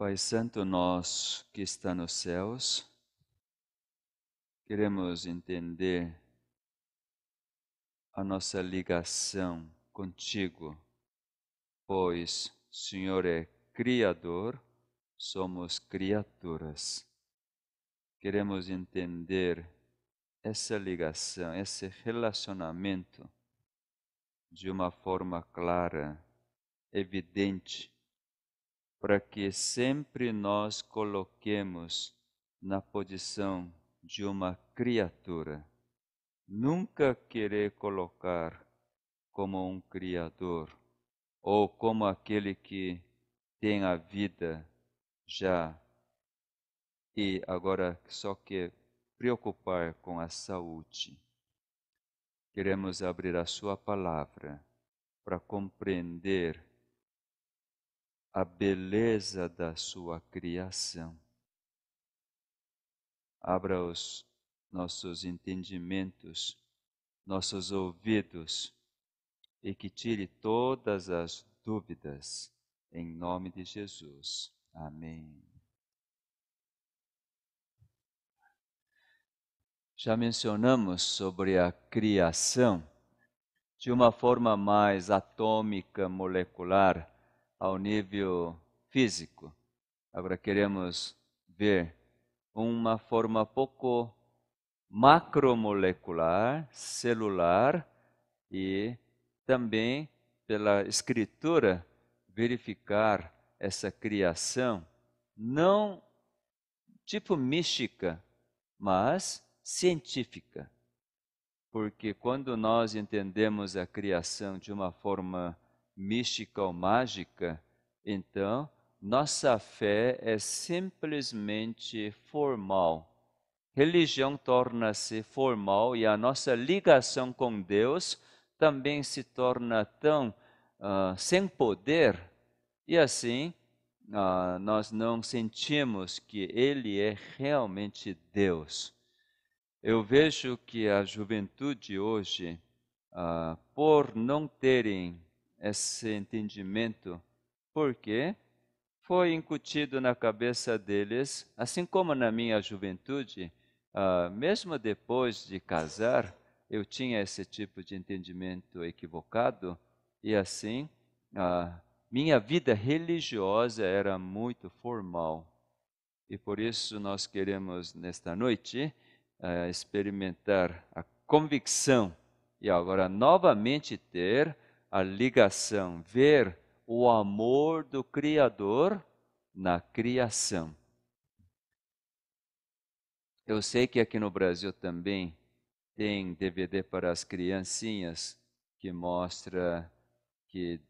Pai Santo nosso que está nos céus, queremos entender a nossa ligação contigo, pois Senhor é Criador, somos criaturas. Queremos entender essa ligação, esse relacionamento de uma forma clara, evidente para que sempre nós coloquemos na posição de uma criatura. Nunca querer colocar como um criador ou como aquele que tem a vida já e agora só quer preocupar com a saúde. Queremos abrir a sua palavra para compreender a beleza da sua criação. Abra os nossos entendimentos, nossos ouvidos e que tire todas as dúvidas, em nome de Jesus. Amém. Já mencionamos sobre a criação de uma forma mais atômica, molecular ao nível físico. Agora queremos ver uma forma pouco macromolecular, celular e também pela escritura verificar essa criação não tipo mística, mas científica. Porque quando nós entendemos a criação de uma forma mística ou mágica, então nossa fé é simplesmente formal. Religião torna-se formal e a nossa ligação com Deus também se torna tão uh, sem poder, e assim uh, nós não sentimos que Ele é realmente Deus. Eu vejo que a juventude hoje, uh, por não terem esse entendimento, porque foi incutido na cabeça deles, assim como na minha juventude, uh, mesmo depois de casar, eu tinha esse tipo de entendimento equivocado, e assim, uh, minha vida religiosa era muito formal. E por isso nós queremos, nesta noite, uh, experimentar a convicção e agora novamente ter a ligação, ver o amor do Criador na criação. Eu sei que aqui no Brasil também tem DVD para as criancinhas que mostra que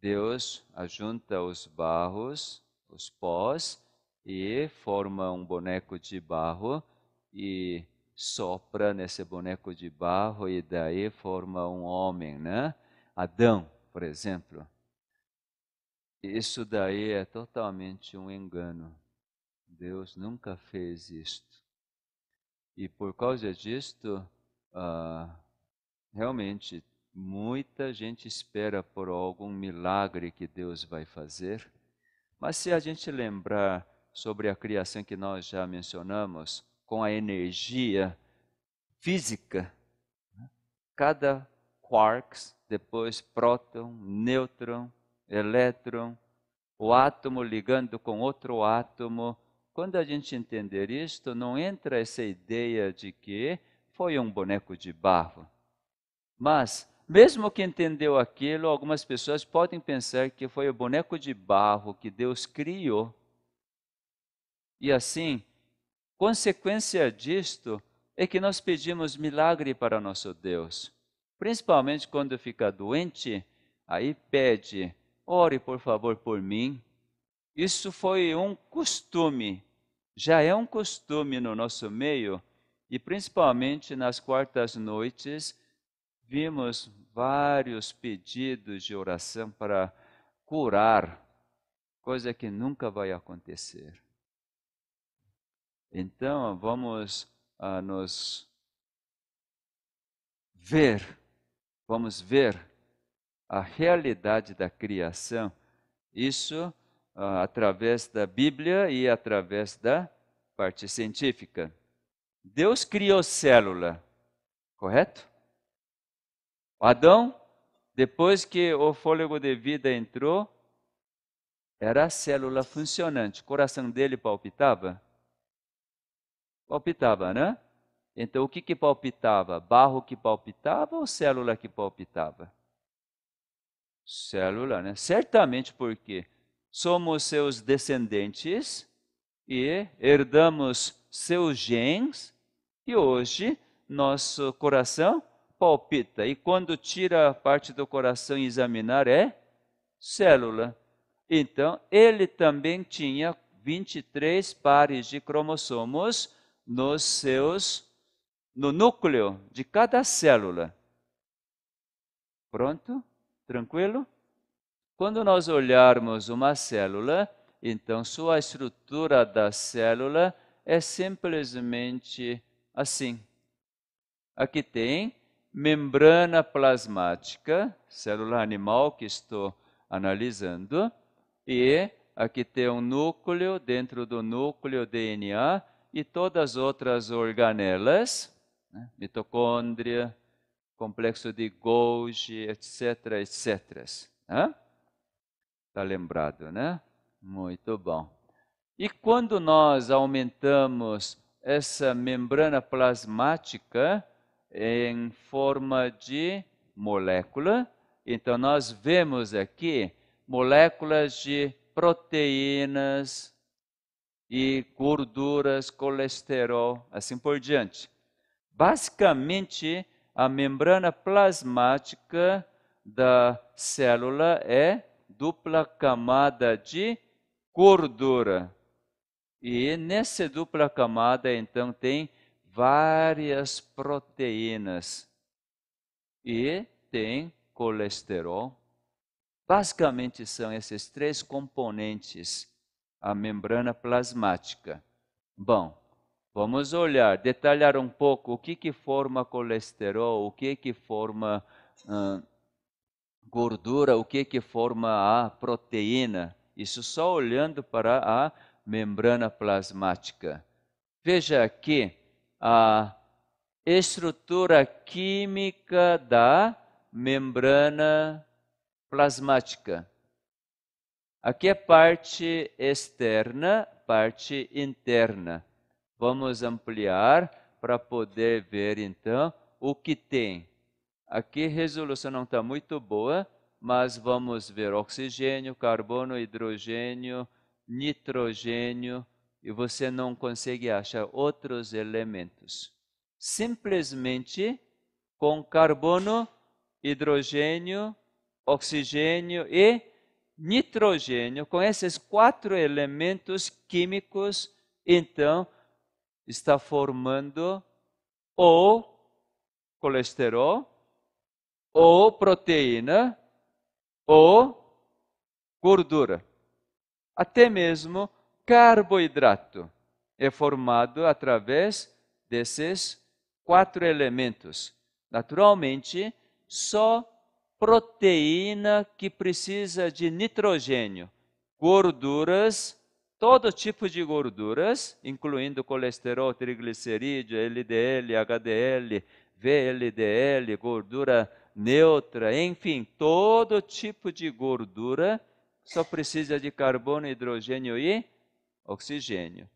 Deus ajunta os barros, os pós, e forma um boneco de barro e sopra nesse boneco de barro e daí forma um homem, né? Adão, por exemplo. Isso daí é totalmente um engano. Deus nunca fez isto. E por causa disto, ah, realmente, muita gente espera por algum milagre que Deus vai fazer. Mas se a gente lembrar sobre a criação que nós já mencionamos, com a energia física, né, cada quarks depois próton, nêutron, elétron, o átomo ligando com outro átomo. Quando a gente entender isto, não entra essa ideia de que foi um boneco de barro. Mas, mesmo que entendeu aquilo, algumas pessoas podem pensar que foi o boneco de barro que Deus criou. E assim, consequência disto é que nós pedimos milagre para nosso Deus principalmente quando fica doente, aí pede, ore por favor por mim. Isso foi um costume, já é um costume no nosso meio, e principalmente nas quartas noites, vimos vários pedidos de oração para curar, coisa que nunca vai acontecer. Então, vamos ah, nos ver vamos ver a realidade da criação, isso ah, através da Bíblia e através da parte científica. Deus criou célula, correto? Adão, depois que o fôlego de vida entrou, era a célula funcionante. O coração dele palpitava? Palpitava, né? Então, o que, que palpitava? Barro que palpitava ou célula que palpitava? Célula, né? Certamente porque somos seus descendentes e herdamos seus genes, e hoje nosso coração palpita. E quando tira a parte do coração e examinar, é célula. Então, ele também tinha 23 pares de cromossomos nos seus no núcleo de cada célula. Pronto? Tranquilo? Quando nós olharmos uma célula, então sua estrutura da célula é simplesmente assim. Aqui tem membrana plasmática, célula animal que estou analisando, e aqui tem um núcleo, dentro do núcleo DNA e todas as outras organelas né? mitocôndria, complexo de Golgi, etc, etc. Está lembrado, né? Muito bom. E quando nós aumentamos essa membrana plasmática em forma de molécula, então nós vemos aqui moléculas de proteínas e gorduras, colesterol, assim por diante. Basicamente, a membrana plasmática da célula é dupla camada de gordura. E nessa dupla camada, então, tem várias proteínas e tem colesterol. Basicamente são esses três componentes a membrana plasmática. Bom, Vamos olhar, detalhar um pouco o que, que forma colesterol, o que, que forma hum, gordura, o que, que forma a proteína. Isso só olhando para a membrana plasmática. Veja aqui a estrutura química da membrana plasmática. Aqui é parte externa, parte interna. Vamos ampliar para poder ver então o que tem. Aqui a resolução não está muito boa, mas vamos ver oxigênio, carbono, hidrogênio, nitrogênio, e você não consegue achar outros elementos. Simplesmente com carbono, hidrogênio, oxigênio e nitrogênio, com esses quatro elementos químicos, então está formando ou colesterol, ou proteína, ou gordura. Até mesmo carboidrato é formado através desses quatro elementos. Naturalmente, só proteína que precisa de nitrogênio, gorduras todo tipo de gorduras, incluindo colesterol, triglicerídeo, LDL, HDL, VLDL, gordura neutra, enfim, todo tipo de gordura só precisa de carbono, hidrogênio e oxigênio.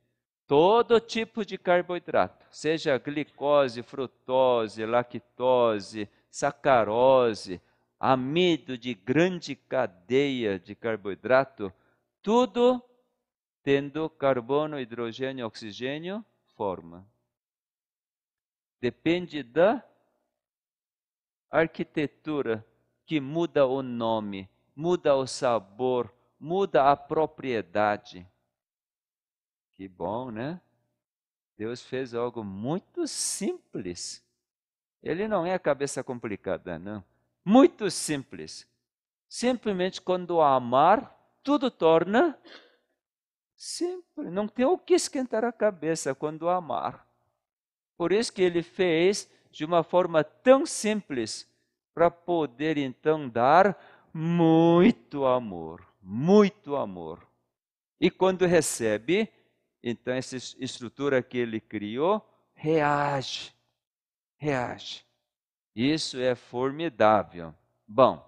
Todo tipo de carboidrato, seja glicose, frutose, lactose, sacarose, amido de grande cadeia de carboidrato, tudo tendo carbono, hidrogênio e oxigênio, forma. Depende da arquitetura que muda o nome, muda o sabor, muda a propriedade. Que bom, né? Deus fez algo muito simples. Ele não é cabeça complicada, não. Muito simples. Simplesmente quando amar, tudo torna Sempre. Não tem o que esquentar a cabeça quando amar. Por isso que ele fez de uma forma tão simples, para poder então dar muito amor, muito amor. E quando recebe, então essa estrutura que ele criou reage, reage. Isso é formidável. Bom,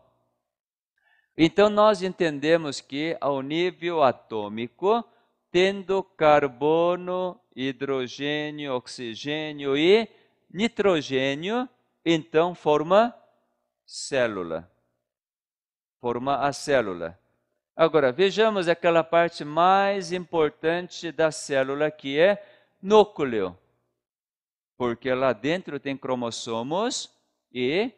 então nós entendemos que ao nível atômico, tendo carbono, hidrogênio, oxigênio e nitrogênio, então forma célula. Forma a célula. Agora, vejamos aquela parte mais importante da célula que é núcleo. Porque lá dentro tem cromossomos e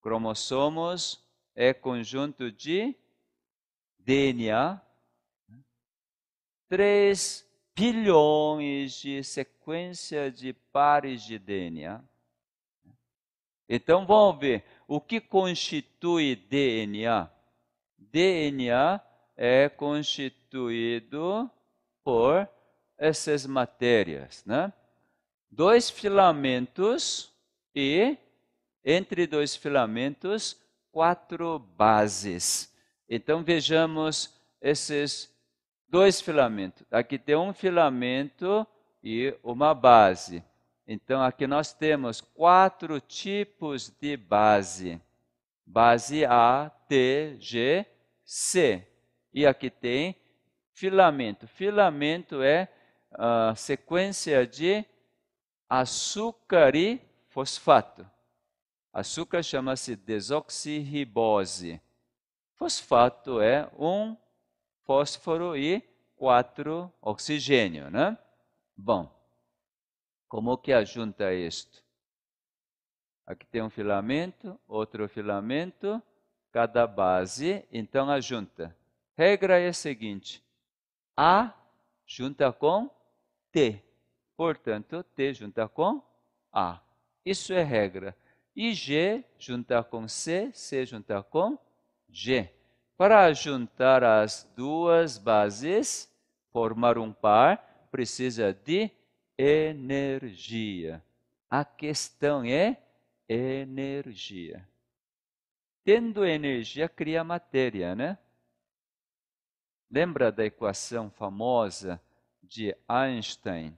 cromossomos é conjunto de DNA 3 bilhões de sequência de pares de DNA. Então vamos ver o que constitui DNA. DNA é constituído por essas matérias, né? Dois filamentos e entre dois filamentos quatro bases. Então vejamos esses dois filamentos. Aqui tem um filamento e uma base. Então, aqui nós temos quatro tipos de base: base A, T, G, C. E aqui tem filamento. Filamento é a ah, sequência de açúcar e fosfato. Açúcar chama-se desoxirribose. Fosfato é um fósforo e 4 oxigênio, né? Bom, como que ajunta isto? Aqui tem um filamento, outro filamento, cada base, então ajunta. Regra é a seguinte: A junta com T. Portanto, T junta com A. Isso é regra. E G junta com C, C junta com G. Para juntar as duas bases, formar um par, precisa de energia. A questão é energia. Tendo energia, cria matéria, né? Lembra da equação famosa de Einstein?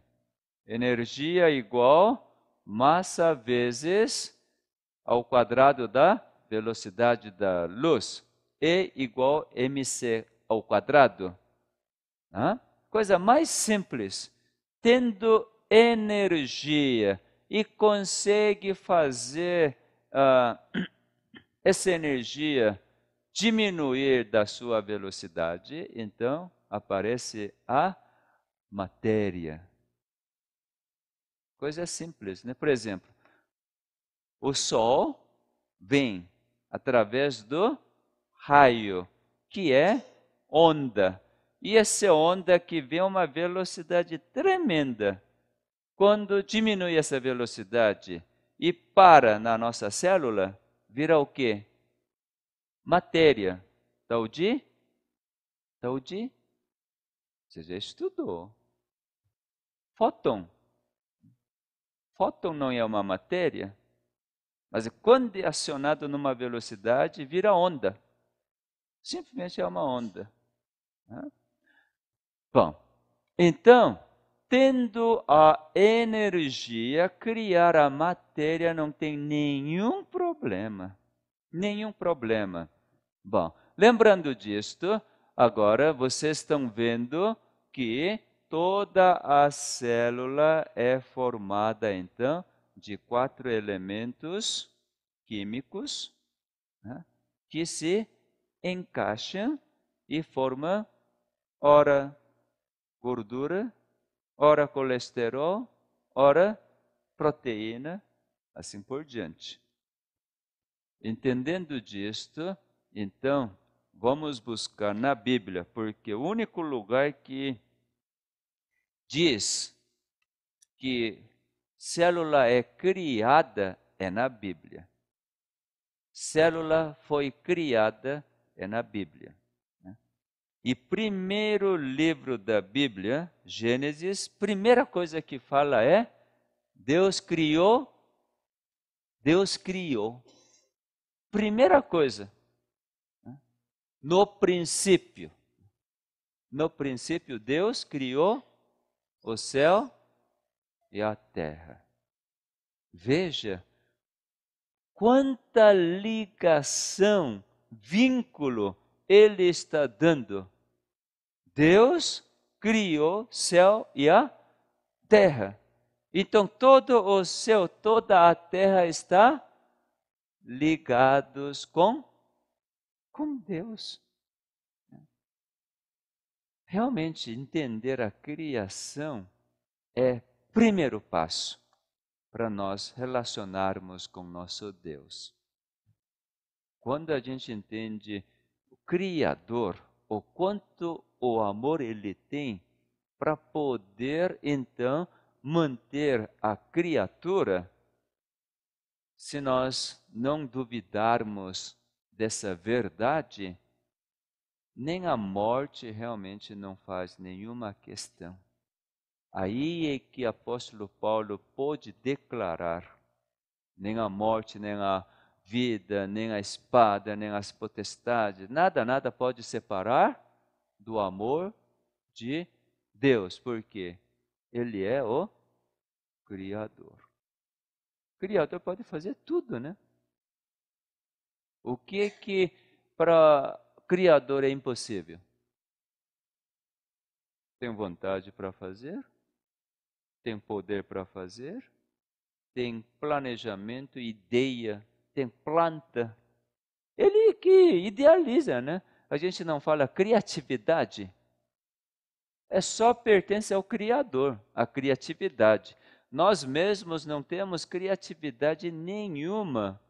Energia igual massa vezes ao quadrado da velocidade da luz. E igual mc ao quadrado. Coisa mais simples. Tendo energia e consegue fazer ah, essa energia diminuir da sua velocidade, então aparece a matéria. Coisa simples, né? Por exemplo, o Sol vem através do raio, que é onda. E essa onda que vem uma velocidade tremenda. Quando diminui essa velocidade e para na nossa célula, vira o quê? Matéria. Tal de? Tal de? Você já estudou. Fóton. Fóton não é uma matéria, mas quando é acionado numa velocidade, vira onda. Simplesmente é uma onda. Né? Bom, então, tendo a energia, criar a matéria não tem nenhum problema. Nenhum problema. Bom, lembrando disto, agora vocês estão vendo que toda a célula é formada, então, de quatro elementos químicos né, que se encaixa e forma ora gordura, ora colesterol, ora proteína, assim por diante. Entendendo disto, então, vamos buscar na Bíblia, porque o único lugar que diz que célula é criada é na Bíblia. Célula foi criada é na Bíblia. Né? E primeiro livro da Bíblia, Gênesis, primeira coisa que fala é Deus criou, Deus criou. Primeira coisa, né? no princípio. No princípio, Deus criou o céu e a terra. Veja quanta ligação vínculo ele está dando. Deus criou céu e a terra. Então todo o céu, toda a terra está ligados com com Deus. Realmente entender a criação é primeiro passo para nós relacionarmos com nosso Deus. Quando a gente entende o Criador, o quanto o amor ele tem para poder então manter a criatura, se nós não duvidarmos dessa verdade, nem a morte realmente não faz nenhuma questão. Aí é que o apóstolo Paulo pôde declarar: nem a morte, nem a vida, nem a espada, nem as potestades, nada, nada pode separar do amor de Deus, porque Ele é o Criador. O Criador pode fazer tudo, né? O que que para Criador é impossível? Tem vontade para fazer? Tem poder para fazer? Tem planejamento, ideia tem planta. Ele que idealiza, né? A gente não fala criatividade. É só pertence ao Criador, a criatividade. Nós mesmos não temos criatividade nenhuma.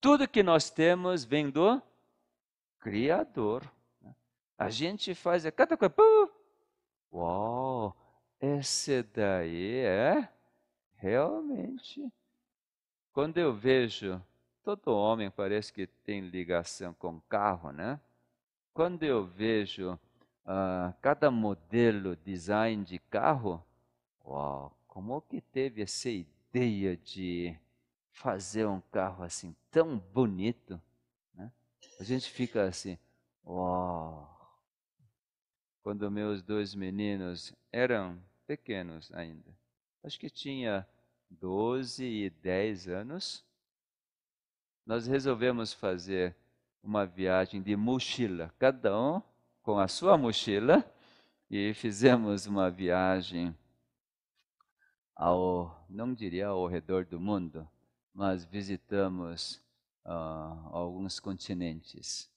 Tudo que nós temos vem do Criador. Né? A gente faz é cada coisa. Uau! Esse daí é realmente. Quando eu vejo todo homem parece que tem ligação com carro, né? Quando eu vejo uh, cada modelo design de carro, uau, como que teve essa ideia de fazer um carro assim tão bonito? Né? A gente fica assim, uau. Quando meus dois meninos eram pequenos ainda, acho que tinha 12 e 10 anos, nós resolvemos fazer uma viagem de mochila, cada um com a sua mochila, e fizemos uma viagem ao, não diria ao redor do mundo, mas visitamos uh, alguns continentes.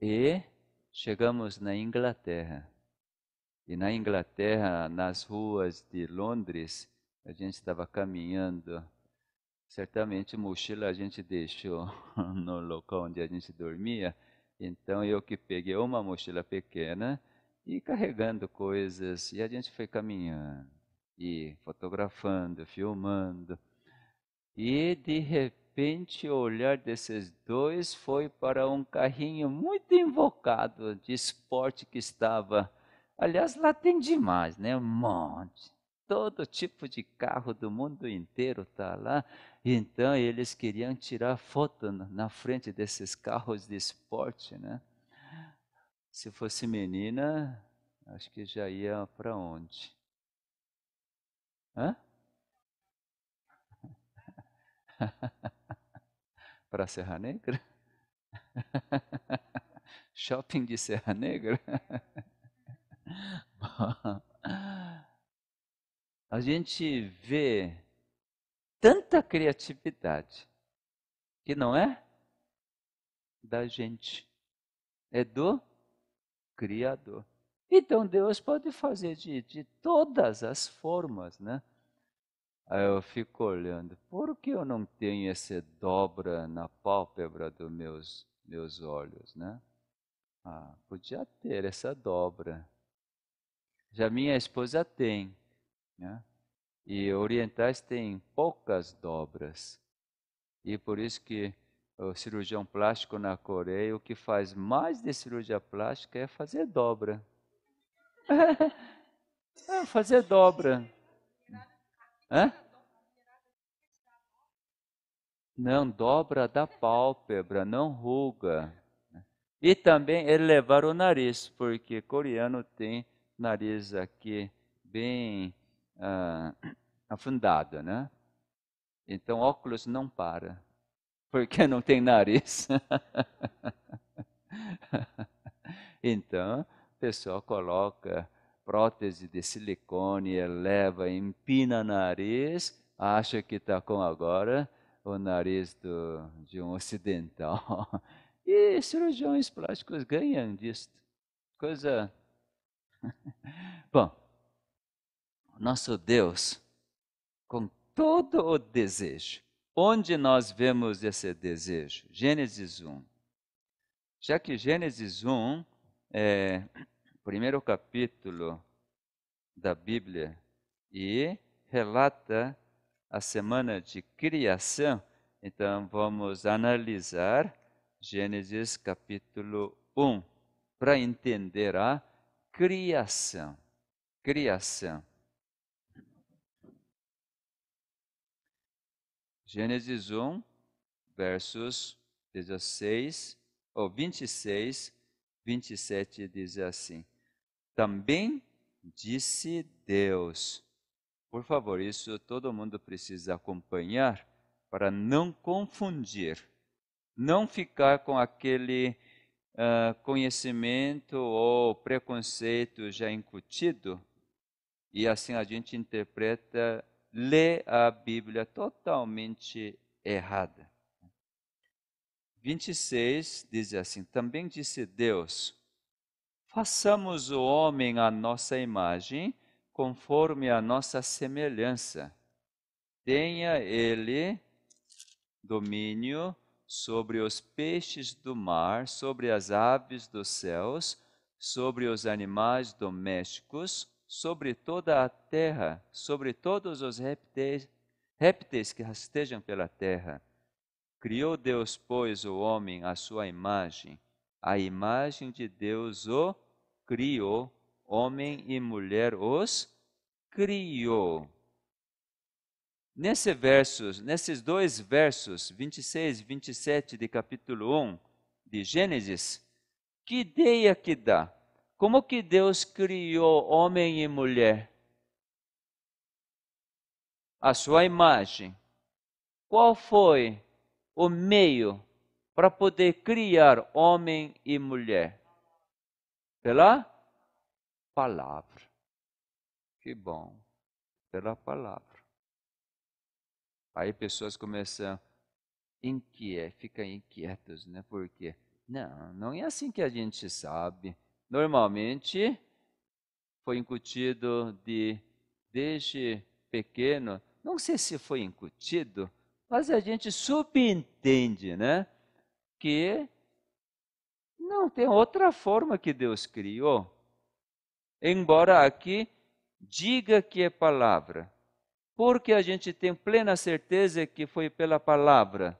E chegamos na Inglaterra. E na Inglaterra, nas ruas de Londres, a gente estava caminhando certamente mochila a gente deixou no local onde a gente dormia. Então eu que peguei uma mochila pequena e carregando coisas e a gente foi caminhando e fotografando, filmando. E de repente o olhar desses dois foi para um carrinho muito invocado de esporte que estava. Aliás, lá tem demais, né? Um monte todo tipo de carro do mundo inteiro está lá. Então eles queriam tirar foto na frente desses carros de esporte, né? Se fosse menina, acho que já ia para onde? Hã? para Serra Negra? Shopping de Serra Negra? Bom, a gente vê tanta criatividade que não é da gente, é do Criador. Então Deus pode fazer de, de todas as formas, né? Aí eu fico olhando, por que eu não tenho essa dobra na pálpebra dos meus, meus olhos, né? Ah, podia ter essa dobra. Já minha esposa tem. Né? E orientais têm poucas dobras. E por isso que o cirurgião plástico na Coreia, o que faz mais de cirurgia plástica é fazer dobra. é fazer dobra. Hã? Não, dobra da pálpebra, não ruga. E também elevar é o nariz, porque coreano tem nariz aqui bem uh, afundada, né? Então, óculos não para, porque não tem nariz. então, o pessoal coloca prótese de silicone, eleva, empina nariz, acha que está com agora o nariz do, de um ocidental. E cirurgiões plásticos ganham disso. Coisa. Bom, nosso Deus com todo o desejo. Onde nós vemos esse desejo? Gênesis 1. Já que Gênesis 1 é o primeiro capítulo da Bíblia e relata a semana de criação, então vamos analisar Gênesis capítulo 1 para entender a criação. Criação. Gênesis 1, versos 16 ou 26, 27 diz assim: Também disse Deus. Por favor, isso todo mundo precisa acompanhar para não confundir, não ficar com aquele uh, conhecimento ou preconceito já incutido e assim a gente interpreta lê a Bíblia totalmente errada. 26 diz assim: Também disse Deus: Façamos o homem à nossa imagem, conforme a nossa semelhança. Tenha ele domínio sobre os peixes do mar, sobre as aves dos céus, sobre os animais domésticos, sobre toda a terra, sobre todos os répteis, répteis que rastejam pela terra. Criou Deus, pois, o homem à sua imagem. A imagem de Deus o criou, homem e mulher os criou. Nesse versos, nesses dois versos, 26 e 27 de capítulo 1 de Gênesis, que ideia que dá? Como que Deus criou homem e mulher? A sua imagem. Qual foi o meio para poder criar homem e mulher? Pela palavra. Que bom. Pela palavra. Aí pessoas começam inquietas, ficam inquietas, né? Porque não, não é assim que a gente sabe normalmente foi incutido de desde pequeno. Não sei se foi incutido, mas a gente subentende, né, que não tem outra forma que Deus criou. Embora aqui diga que é palavra, porque a gente tem plena certeza que foi pela palavra.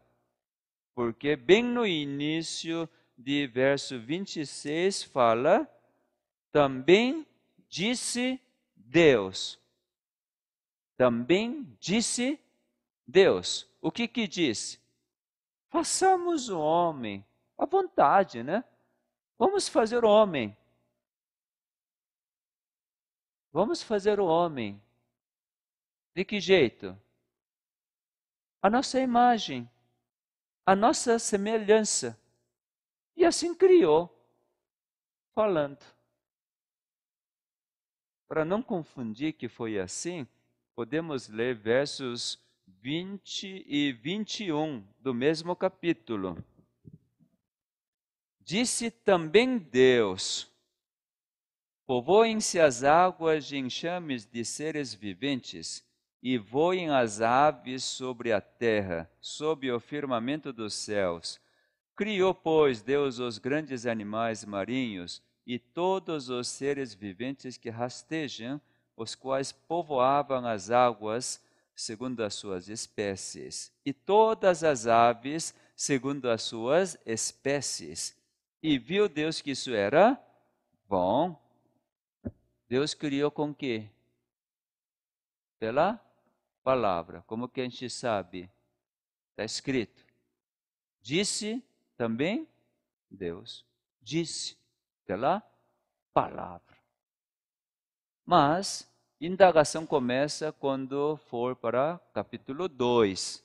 Porque bem no início de verso 26 fala: Também disse Deus. Também disse Deus. O que que disse? Façamos o homem à vontade, né? Vamos fazer o homem. Vamos fazer o homem. De que jeito? A nossa imagem, a nossa semelhança. E assim criou, falando. Para não confundir que foi assim, podemos ler versos 20 e 21 do mesmo capítulo. Disse também Deus: Povoem-se as águas de enxames de seres viventes, e voem as aves sobre a terra, sob o firmamento dos céus Criou, pois, Deus os grandes animais marinhos e todos os seres viventes que rastejam, os quais povoavam as águas segundo as suas espécies, e todas as aves segundo as suas espécies. E viu Deus que isso era bom. Deus criou com que? Pela palavra, como que a gente sabe? Está escrito. Disse também Deus disse pela palavra. Mas indagação começa quando for para capítulo 2.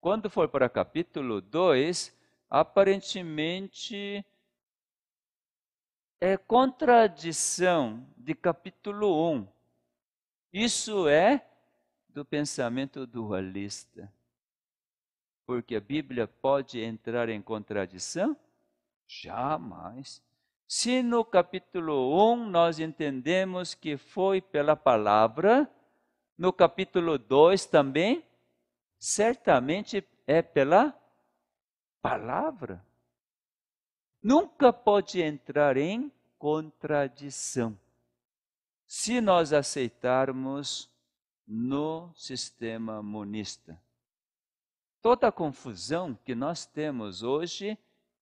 Quando for para capítulo 2, aparentemente é contradição de capítulo 1. Um. Isso é do pensamento dualista porque a Bíblia pode entrar em contradição? Jamais. Se no capítulo 1 nós entendemos que foi pela palavra, no capítulo 2 também, certamente é pela palavra. Nunca pode entrar em contradição. Se nós aceitarmos no sistema monista, Toda a confusão que nós temos hoje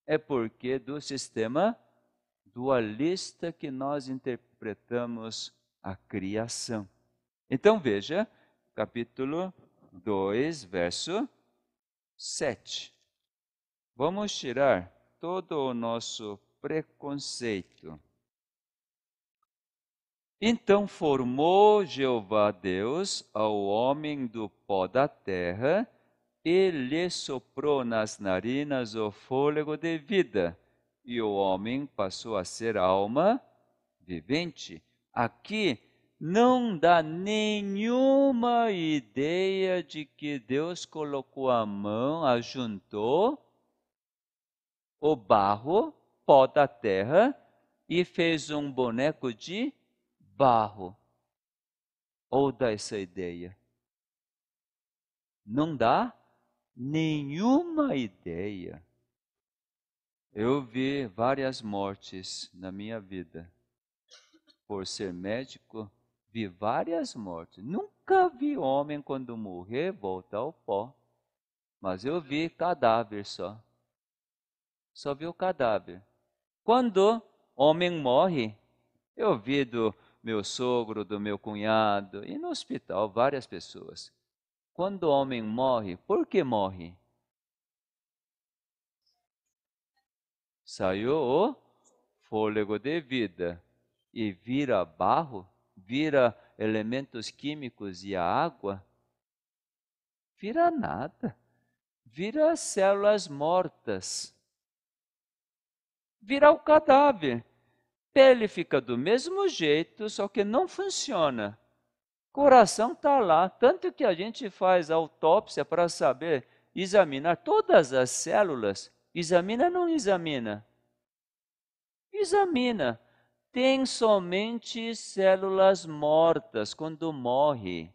é porque do sistema dualista que nós interpretamos a criação. Então veja, capítulo 2, verso 7. Vamos tirar todo o nosso preconceito. Então formou Jeová Deus ao homem do pó da terra ele soprou nas narinas o fôlego de vida, e o homem passou a ser alma vivente. Aqui não dá nenhuma ideia de que Deus colocou a mão, ajuntou o barro, pó da terra, e fez um boneco de barro. Ou dá essa ideia? Não dá? nenhuma ideia. Eu vi várias mortes na minha vida. Por ser médico, vi várias mortes. Nunca vi homem quando morrer voltar ao pó. Mas eu vi cadáver só. Só vi o cadáver. Quando homem morre, eu vi do meu sogro, do meu cunhado, e no hospital várias pessoas. Quando o homem morre, por que morre? Saiu o fôlego de vida e vira barro, vira elementos químicos e a água, vira nada. Vira células mortas. Vira o cadáver. Pele fica do mesmo jeito, só que não funciona coração está lá. Tanto que a gente faz autópsia para saber, examinar todas as células. Examina não examina? Examina. Tem somente células mortas quando morre.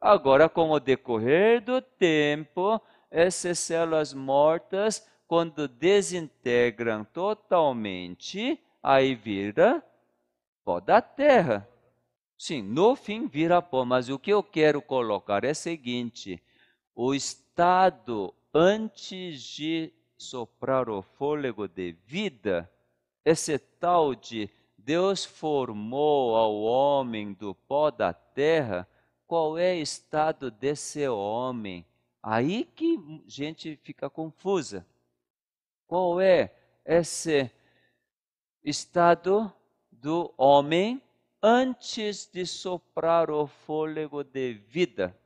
Agora, com o decorrer do tempo, essas células mortas, quando desintegram totalmente, aí vira pó da terra. Sim, no fim vira pó, mas o que eu quero colocar é o seguinte: o estado antes de soprar o fôlego de vida, esse tal de Deus formou ao homem do pó da terra, qual é o estado desse homem? Aí que a gente fica confusa. Qual é esse estado do homem antes de soprar o fôlego de vida.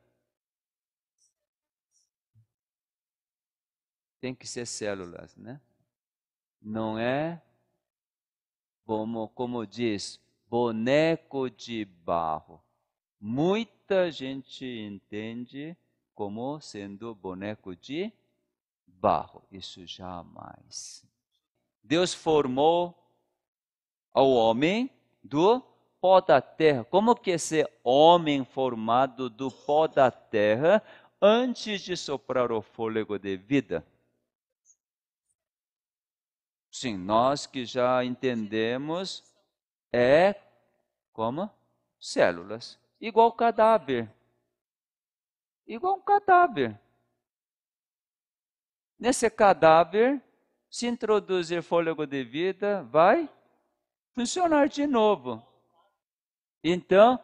Tem que ser células, né? Não é, como, como diz, boneco de barro. Muita gente entende como sendo boneco de barro. Isso jamais. Deus formou ao homem do pó da terra. Como que esse homem formado do pó da terra, antes de soprar o fôlego de vida? Sim, nós que já entendemos, é como? Células. Igual cadáver. Igual um cadáver. Nesse cadáver, se introduzir fôlego de vida, vai funcionar de novo. Então,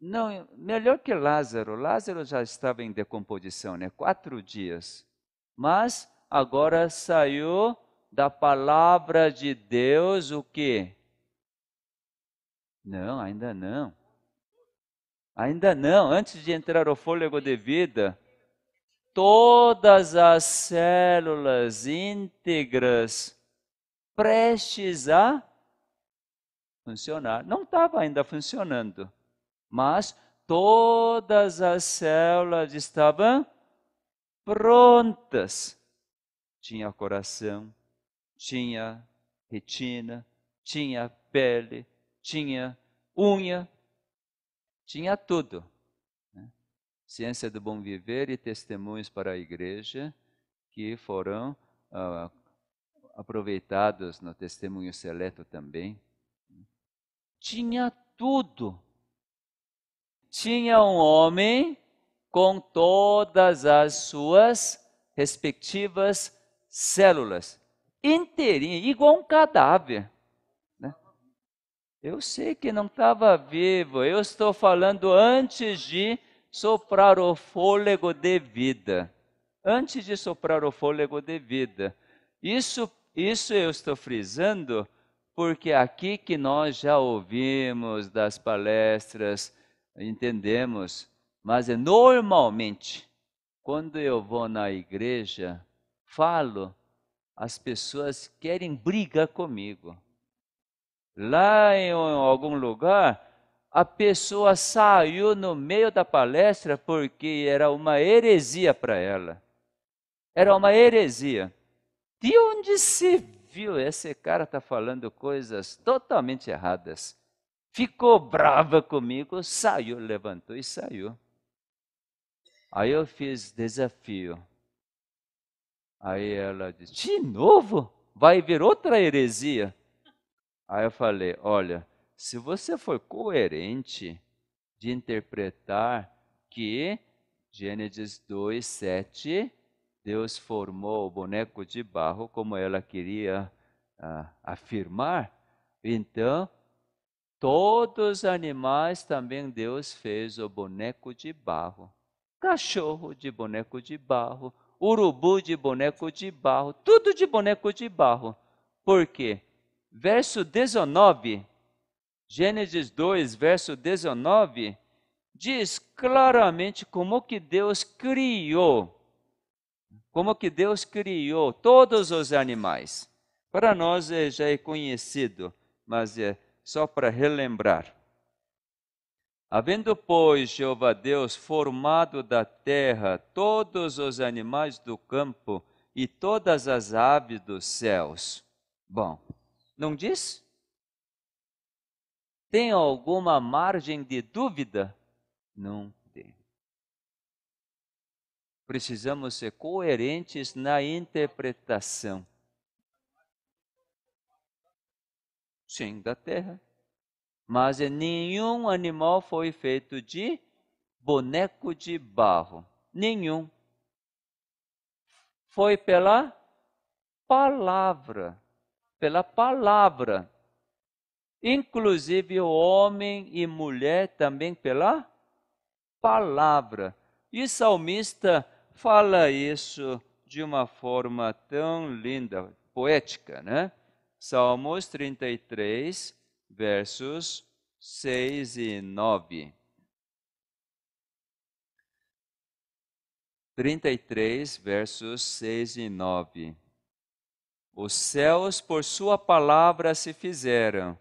não, melhor que Lázaro. Lázaro já estava em decomposição, né? Quatro dias. Mas agora saiu da palavra de Deus o quê? Não, ainda não. Ainda não. Antes de entrar o fôlego de vida, todas as células íntegras prestes a funcionar. Não estava ainda funcionando, mas todas as células estavam prontas. Tinha coração, tinha retina, tinha pele, tinha unha, tinha tudo. Né? Ciência do Bom Viver e testemunhos para a igreja que foram ah, aproveitados no testemunho seleto também tinha tudo. Tinha um homem com todas as suas respectivas células, inteirinho, igual um cadáver. Né? Eu sei que não estava vivo, eu estou falando antes de soprar o fôlego de vida. Antes de soprar o fôlego de vida. Isso, isso eu estou frisando porque é aqui que nós já ouvimos das palestras, entendemos, mas é normalmente, quando eu vou na igreja, falo, as pessoas querem briga comigo. Lá em algum lugar, a pessoa saiu no meio da palestra porque era uma heresia para ela. Era uma heresia. De onde se viu, esse cara está falando coisas totalmente erradas. Ficou brava comigo, saiu, levantou e saiu. Aí eu fiz desafio. Aí ela disse: De novo? Vai vir outra heresia? Aí eu falei: Olha, se você for coerente de interpretar que Gênesis 2, 7 Deus formou o boneco de barro como ela queria ah, afirmar. Então, todos os animais também Deus fez o boneco de barro. Cachorro de boneco de barro, urubu de boneco de barro, tudo de boneco de barro. Por quê? Verso 19, Gênesis 2, verso 19, diz claramente como que Deus criou como que Deus criou todos os animais. Para nós é, já é conhecido, mas é só para relembrar. Havendo, pois, Jeová Deus formado da terra todos os animais do campo e todas as aves dos céus. Bom, não diz? Tem alguma margem de dúvida? Não precisamos ser coerentes na interpretação. Sim, da terra. Mas nenhum animal foi feito de boneco de barro. Nenhum. Foi pela palavra. Pela palavra. Inclusive o homem e mulher também pela palavra. E salmista fala isso de uma forma tão linda, poética, né? Salmos 33, versos 6 e 9. 33, versos 6 e 9. Os céus por sua palavra se fizeram,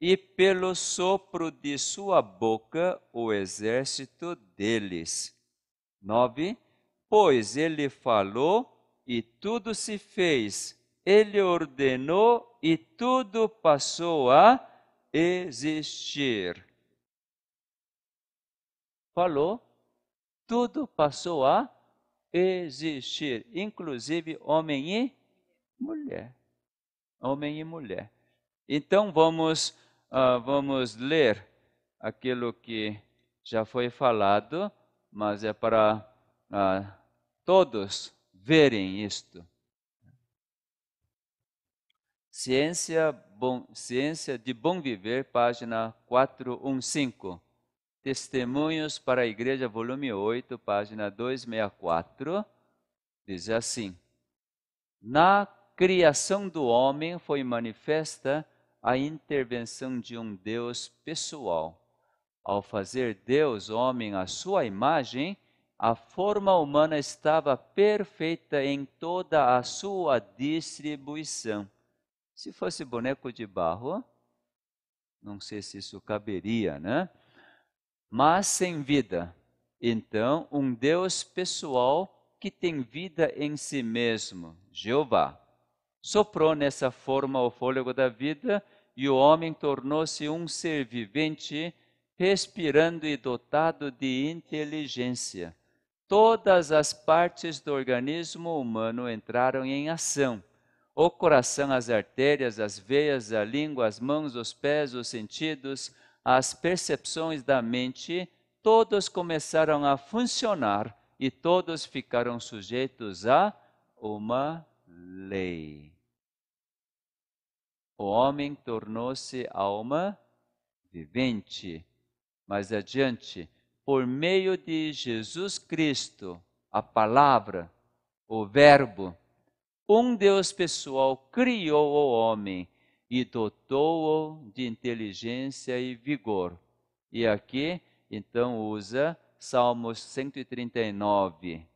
e pelo sopro de sua boca o exército deles. 9 pois ele falou e tudo se fez, ele ordenou e tudo passou a existir. Falou, tudo passou a existir, inclusive homem e mulher. Homem e mulher. Então vamos, uh, vamos ler aquilo que já foi falado, mas é para uh, todos verem isto. Ciência, bom, Ciência de Bom Viver, página 415. Testemunhos para a Igreja, volume 8, página 264, diz assim: Na criação do homem foi manifesta a intervenção de um Deus pessoal. Ao fazer Deus homem à sua imagem, a forma humana estava perfeita em toda a sua distribuição. Se fosse boneco de barro, não sei se isso caberia, né? Mas sem vida. Então, um Deus pessoal que tem vida em si mesmo, Jeová. Soprou nessa forma o fôlego da vida e o homem tornou-se um ser vivente, respirando e dotado de inteligência todas as partes do organismo humano entraram em ação. O coração, as artérias, as veias, a língua, as mãos, os pés, os sentidos, as percepções da mente, todos começaram a funcionar e todos ficaram sujeitos a uma lei. O homem tornou-se alma vivente. Mais adiante, por meio de Jesus Cristo, a palavra, o Verbo, um Deus pessoal criou o homem e dotou-o de inteligência e vigor. E aqui, então, usa Salmos 139.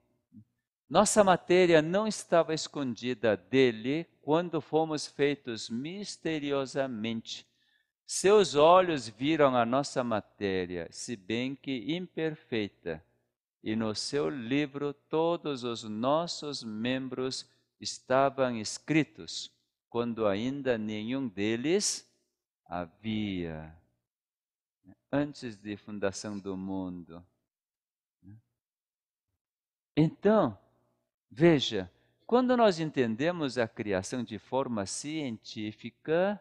Nossa matéria não estava escondida dele quando fomos feitos misteriosamente seus olhos viram a nossa matéria, se bem que imperfeita, e no seu livro todos os nossos membros estavam escritos, quando ainda nenhum deles havia. Antes da fundação do mundo. Então, veja, quando nós entendemos a criação de forma científica,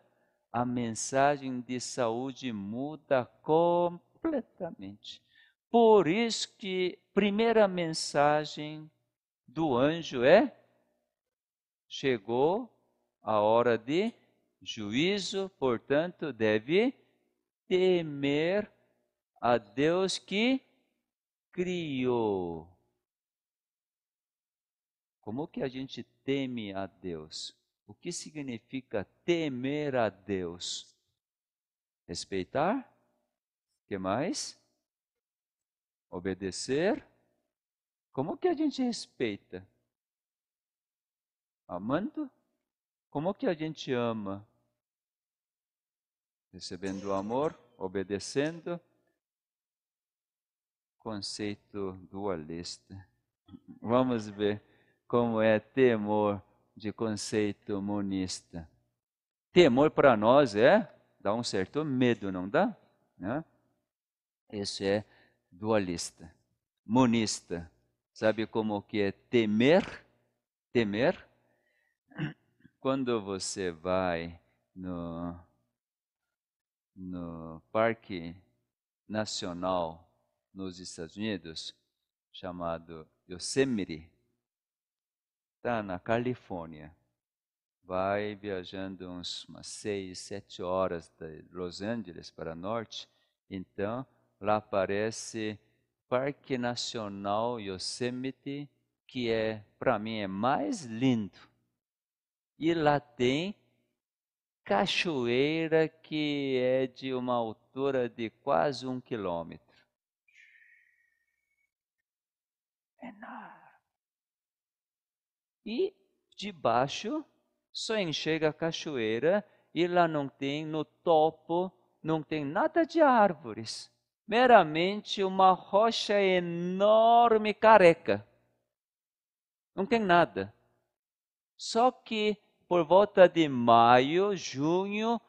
a mensagem de saúde muda completamente. Por isso que primeira mensagem do anjo é: chegou a hora de juízo, portanto, deve temer a Deus que criou. Como que a gente teme a Deus? O que significa temer a Deus? Respeitar? que mais? Obedecer? Como que a gente respeita? Amando? Como que a gente ama? Recebendo amor, obedecendo. Conceito dualista. Vamos ver como é temor de conceito monista. Temor para nós é dá um certo medo, não dá? Né? Esse é dualista, monista. Sabe como que é temer? Temer? Quando você vai no, no Parque Nacional nos Estados Unidos, chamado Yosemite, está na Califórnia, vai viajando uns umas seis, sete horas de Los Angeles para norte, então lá aparece Parque Nacional Yosemite, que é para mim é mais lindo. E lá tem cachoeira que é de uma altura de quase um quilômetro. Enorme. É e debaixo só enxerga a cachoeira e lá não tem, no topo, não tem nada de árvores. Meramente uma rocha enorme careca. Não tem nada. Só que por volta de maio, junho,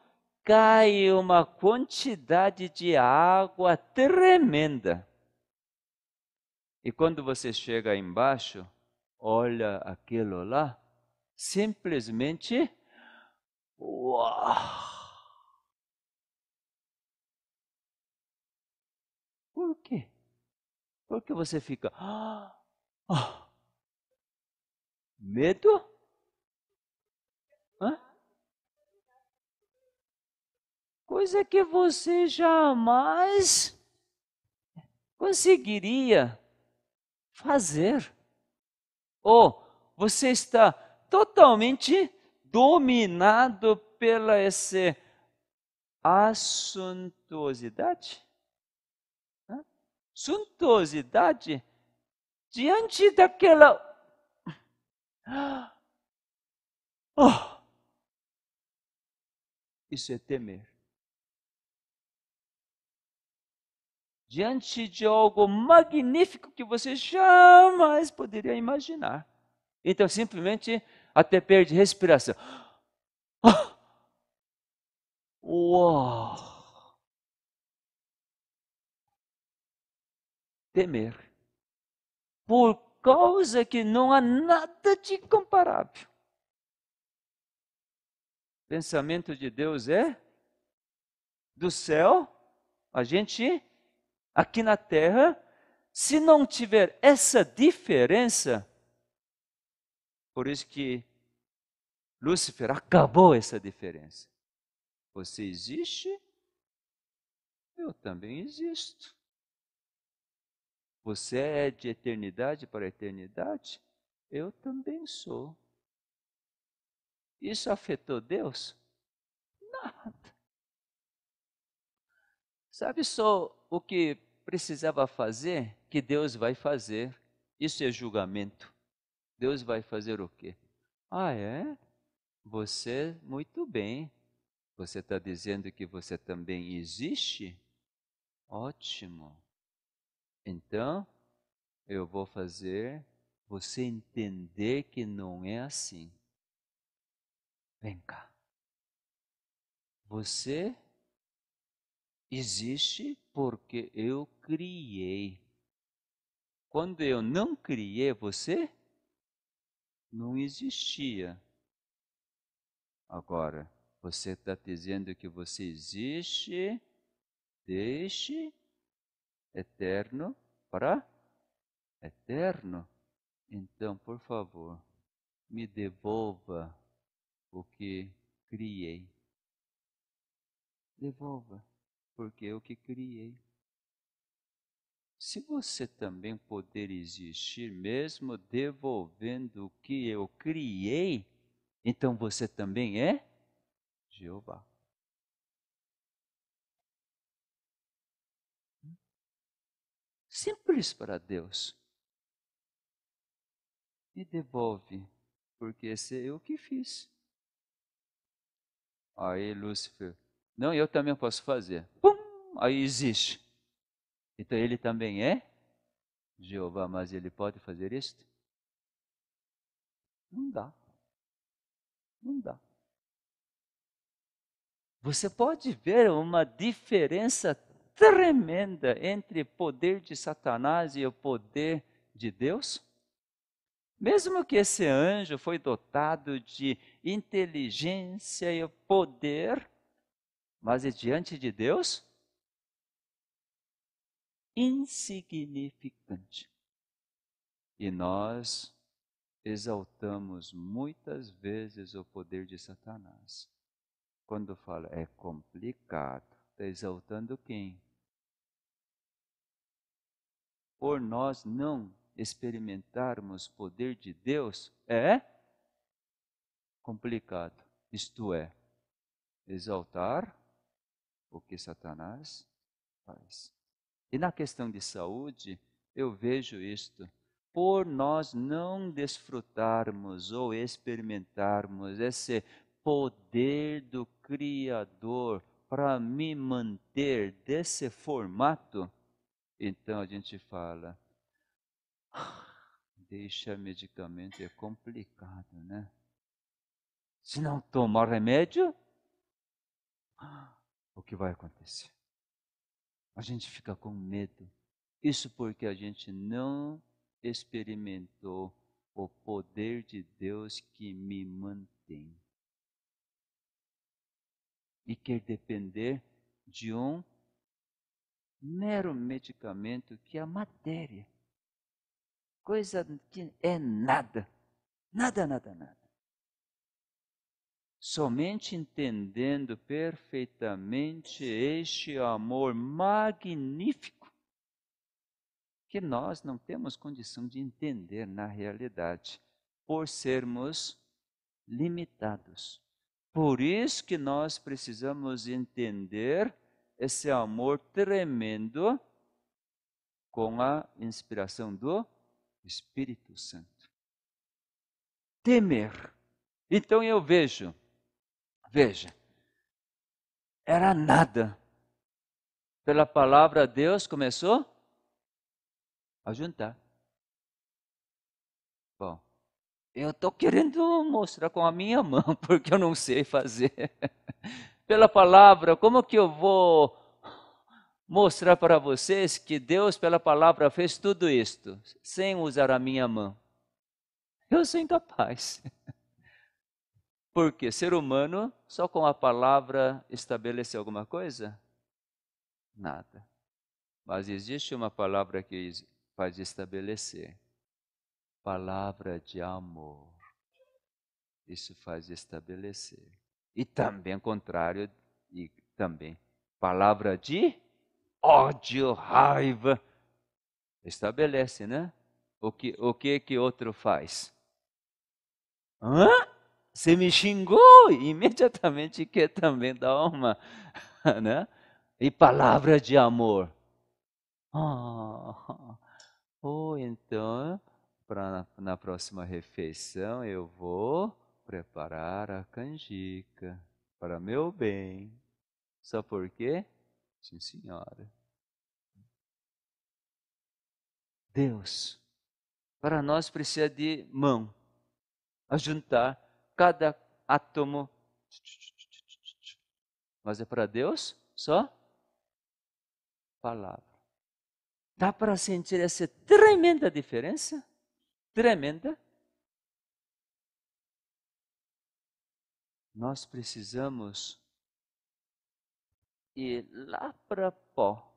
cai uma quantidade de água tremenda. E quando você chega embaixo, olha aquilo lá, simplesmente, uau! Por quê? que você fica, ah, ah, medo? Hã? Coisa que você jamais conseguiria fazer. Ou oh, você está totalmente dominado pela essa assuntuosidade? Né? Suntuosidade diante daquela. Oh! Isso é temer. diante de algo magnífico que você jamais poderia imaginar. Então, simplesmente, até perde respiração. Ah! Uau! Temer. Por causa que não há nada de comparável. Pensamento de Deus é do céu, a gente aqui na terra, se não tiver essa diferença, por isso que Lúcifer acabou essa diferença. Você existe, eu também existo. Você é de eternidade para eternidade, eu também sou. Isso afetou Deus? Nada. Sabe, só o que precisava fazer, que Deus vai fazer. Isso é julgamento. Deus vai fazer o quê? Ah, é? Você, muito bem. Você está dizendo que você também existe? Ótimo. Então, eu vou fazer você entender que não é assim. Vem cá. Você existe porque eu criei. Quando eu não criei você, não existia. Agora, você está dizendo que você existe deixe eterno para eterno. Então, por favor, me devolva o que criei. Devolva porque eu é que criei. Se você também poder existir, mesmo devolvendo o que eu criei, então você também é Jeová. Simples para Deus. E devolve, porque esse é eu que fiz. Aí Lúcifer, não, eu também posso fazer. Pum! Aí existe. Então ele também é Jeová, mas ele pode fazer isto? Não dá. Não dá. Você pode ver uma diferença tremenda entre o poder de Satanás e o poder de Deus? Mesmo que esse anjo foi dotado de inteligência e poder, mas é diante de Deus insignificante. E nós exaltamos muitas vezes o poder de Satanás. Quando fala é complicado, está exaltando quem? Por nós não experimentarmos poder de Deus é complicado. Isto é, exaltar o que Satanás faz. E na questão de saúde, eu vejo isto. Por nós não desfrutarmos ou experimentarmos esse poder do Criador para me manter desse formato, então a gente fala: ah, deixa medicamento, é complicado, né? Se não tomar remédio, ah, o que vai acontecer. A gente fica com medo. Isso porque a gente não experimentou o poder de Deus que me mantém. E quer depender de um mero medicamento que é a matéria. Coisa que é nada. Nada, nada, nada. Somente entendendo perfeitamente este amor magnífico, que nós não temos condição de entender na realidade, por sermos limitados. Por isso que nós precisamos entender esse amor tremendo com a inspiração do Espírito Santo. Temer. Então eu vejo Veja, era nada. Pela palavra Deus começou a juntar. Bom, eu estou querendo mostrar com a minha mão, porque eu não sei fazer. pela palavra, como que eu vou mostrar para vocês que Deus, pela palavra, fez tudo isto, sem usar a minha mão? Eu sou incapaz. Porque ser humano, só com a palavra estabelece alguma coisa? Nada. Mas existe uma palavra que faz estabelecer. Palavra de amor. Isso faz estabelecer. E também contrário, e também palavra de ódio, raiva. Estabelece, né? O que o que, que outro faz? Hã? Você me xingou, e imediatamente quer é também dar uma, né? E palavra de amor. Ah, oh, ou então, para na próxima refeição, eu vou preparar a canjica para meu bem. Só por quê? Sim, senhora. Deus, para nós precisa de mão, ajuntar cada átomo. Mas é para Deus só palavra. Dá para sentir essa tremenda diferença? Tremenda. Nós precisamos ir lá para pó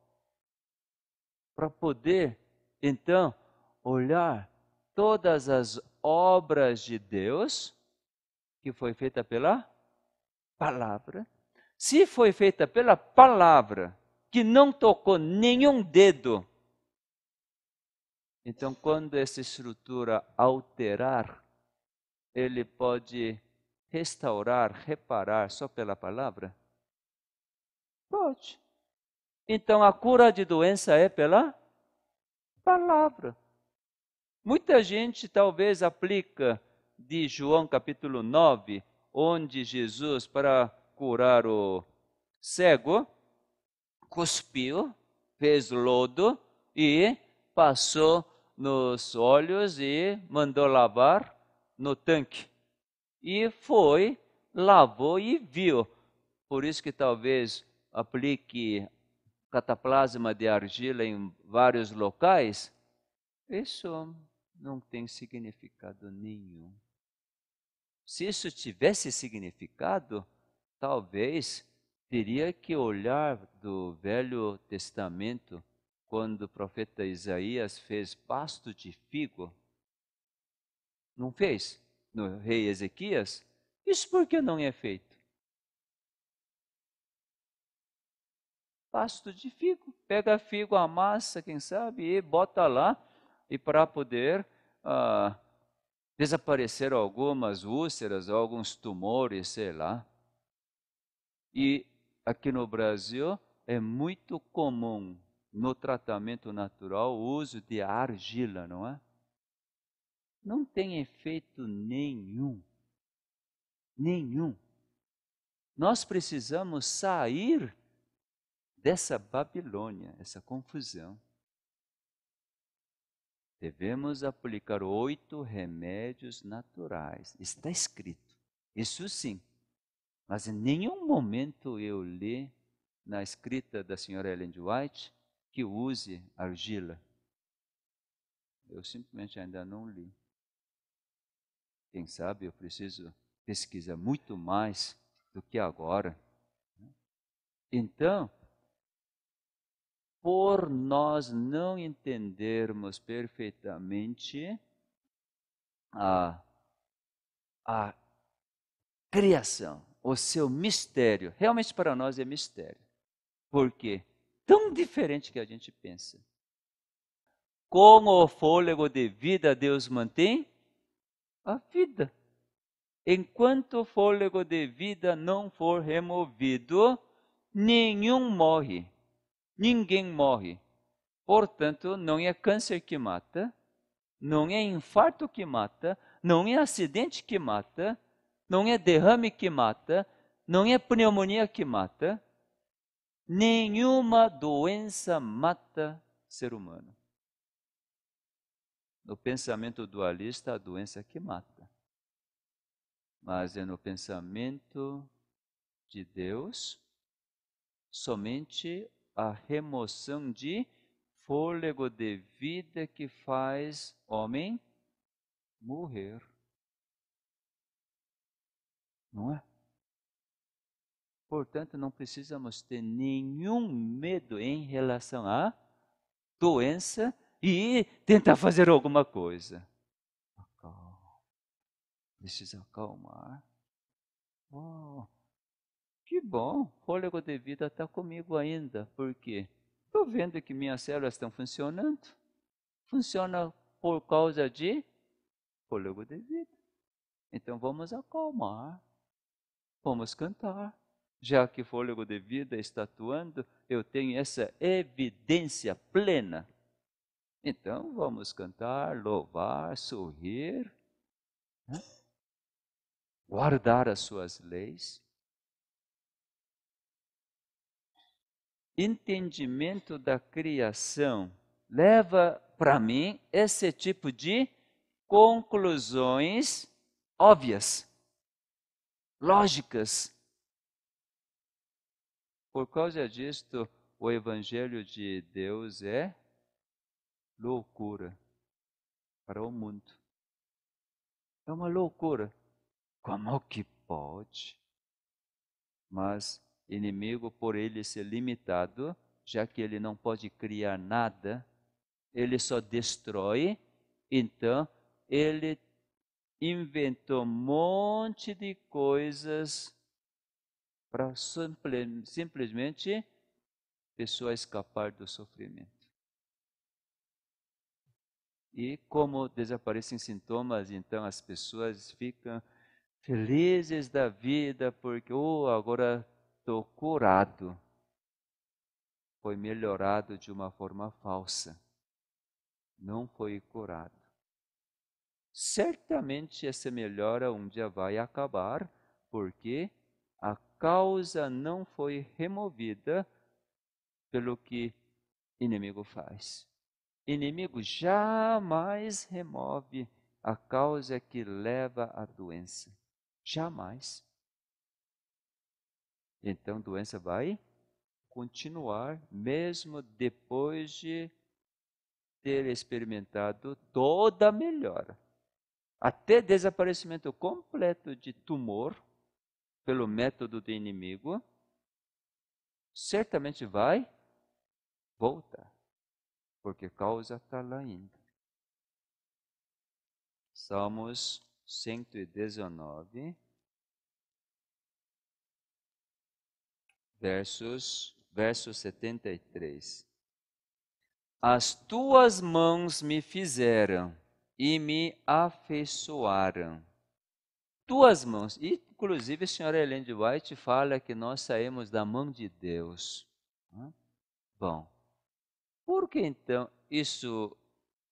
para poder, então, olhar todas as obras de Deus que foi feita pela palavra. Se foi feita pela palavra, que não tocou nenhum dedo, então quando essa estrutura alterar, ele pode restaurar, reparar só pela palavra? Pode. Então a cura de doença é pela palavra. Muita gente talvez aplica de João capítulo 9, onde Jesus, para curar o cego, cuspiu, fez lodo e passou nos olhos e mandou lavar no tanque. E foi, lavou e viu. Por isso que talvez aplique cataplasma de argila em vários locais. Isso não tem significado nenhum. Se isso tivesse significado, talvez teria que olhar do Velho Testamento, quando o profeta Isaías fez pasto de figo. Não fez? No rei Ezequias? Isso por que não é feito? Pasto de figo. Pega figo, amassa, quem sabe, e bota lá. E para poder. Ah, Desapareceram algumas úlceras, alguns tumores, sei lá. E aqui no Brasil é muito comum no tratamento natural o uso de argila, não é? Não tem efeito nenhum. Nenhum. Nós precisamos sair dessa Babilônia, essa confusão. Devemos aplicar oito remédios naturais. Está escrito. Isso sim. Mas em nenhum momento eu li na escrita da senhora Ellen White que use argila. Eu simplesmente ainda não li. Quem sabe eu preciso pesquisar muito mais do que agora. Né? Então, por nós não entendermos perfeitamente a, a criação, o seu mistério. Realmente para nós é mistério. Por quê? Tão diferente que a gente pensa. Com o fôlego de vida, Deus mantém a vida. Enquanto o fôlego de vida não for removido, nenhum morre ninguém morre. Portanto, não é câncer que mata, não é infarto que mata, não é acidente que mata, não é derrame que mata, não é pneumonia que mata. Nenhuma doença mata ser humano. No pensamento dualista, a doença que mata. Mas é no pensamento de Deus, somente a remoção de fôlego de vida que faz homem morrer. Não é? Portanto, não precisamos ter nenhum medo em relação à doença e tentar fazer alguma coisa. Acalma. Precisa acalmar. Oh. Que bom, fôlego de vida está comigo ainda. Por quê? Estou vendo que minhas células estão funcionando. Funciona por causa de fôlego de vida. Então vamos acalmar, vamos cantar. Já que fôlego de vida está atuando, eu tenho essa evidência plena. Então vamos cantar, louvar, sorrir, né? guardar as suas leis entendimento da criação leva para mim esse tipo de conclusões óbvias, lógicas. Por causa disto, o Evangelho de Deus é loucura para o mundo. É uma loucura. Como que pode? Mas inimigo, por ele ser limitado, já que ele não pode criar nada, ele só destrói. Então, ele inventou um monte de coisas para simple, simplesmente pessoa escapar do sofrimento. E como desaparecem sintomas, então as pessoas ficam felizes da vida, porque oh, agora estou curado, foi melhorado de uma forma falsa. Não foi curado. Certamente essa melhora um dia vai acabar, porque a causa não foi removida pelo que inimigo faz. Inimigo jamais remove a causa que leva à doença. Jamais. Então, a doença vai continuar mesmo depois de ter experimentado toda a melhora. Até desaparecimento completo de tumor pelo método do inimigo, certamente vai voltar, porque causa está lá ainda. Salmos 119, versos, verso 73. As tuas mãos me fizeram e me afeiçoaram. Tuas mãos. E, inclusive, a senhora Helene de White fala que nós saímos da mão de Deus. Né? Bom, por que então isso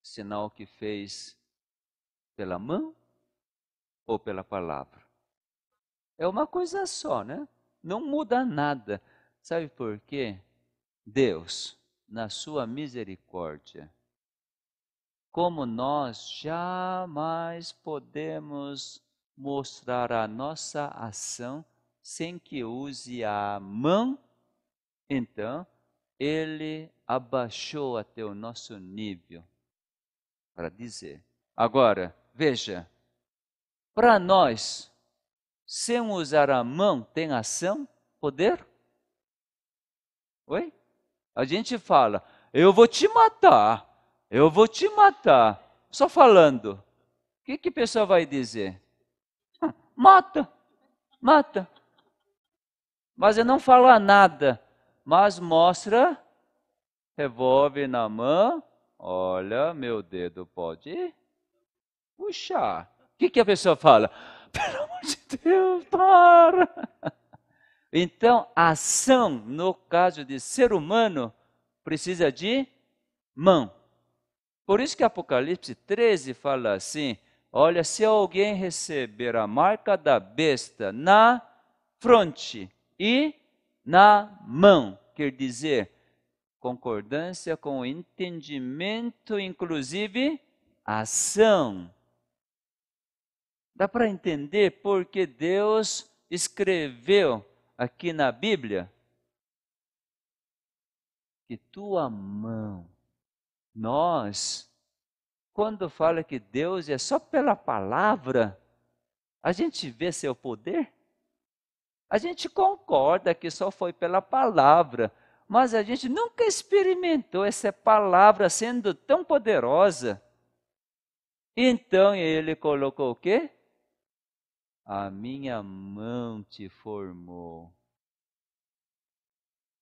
sinal que fez pela mão ou pela palavra? É uma coisa só, né? não muda nada. Sabe por quê? Deus, na sua misericórdia, como nós jamais podemos mostrar a nossa ação sem que use a mão, então ele abaixou até o nosso nível para dizer. Agora, veja, para nós, sem usar a mão tem ação, poder? Oi? A gente fala, eu vou te matar, eu vou te matar. Só falando. O que, que a pessoa vai dizer? Ah, mata, mata. Mas eu não falo nada, mas mostra, revolve na mão, olha, meu dedo pode puxar. O que, que a pessoa fala? Pelo amor de Deus, para! Então, a ação, no caso de ser humano, precisa de mão. Por isso que Apocalipse 13 fala assim: Olha, se alguém receber a marca da besta na fronte e na mão, quer dizer, concordância com o entendimento, inclusive ação. Dá para entender porque Deus escreveu aqui na Bíblia que tua mão, nós, quando fala que Deus é só pela palavra, a gente vê seu poder? A gente concorda que só foi pela palavra, mas a gente nunca experimentou essa palavra sendo tão poderosa. Então ele colocou o quê? a minha mão te formou.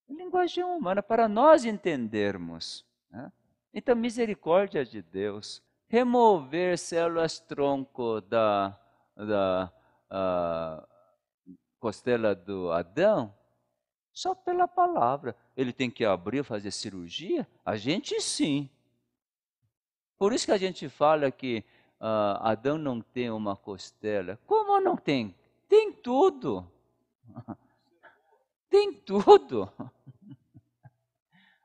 Linguagem humana, para nós entendermos. Né? Então, misericórdia de Deus, remover células tronco da, da a, ah, costela do Adão, só pela palavra. Ele tem que abrir, fazer cirurgia? A gente sim. Por isso que a gente fala que ah, Adão não tem uma costela. Como não tem? Tem tudo. Tem tudo.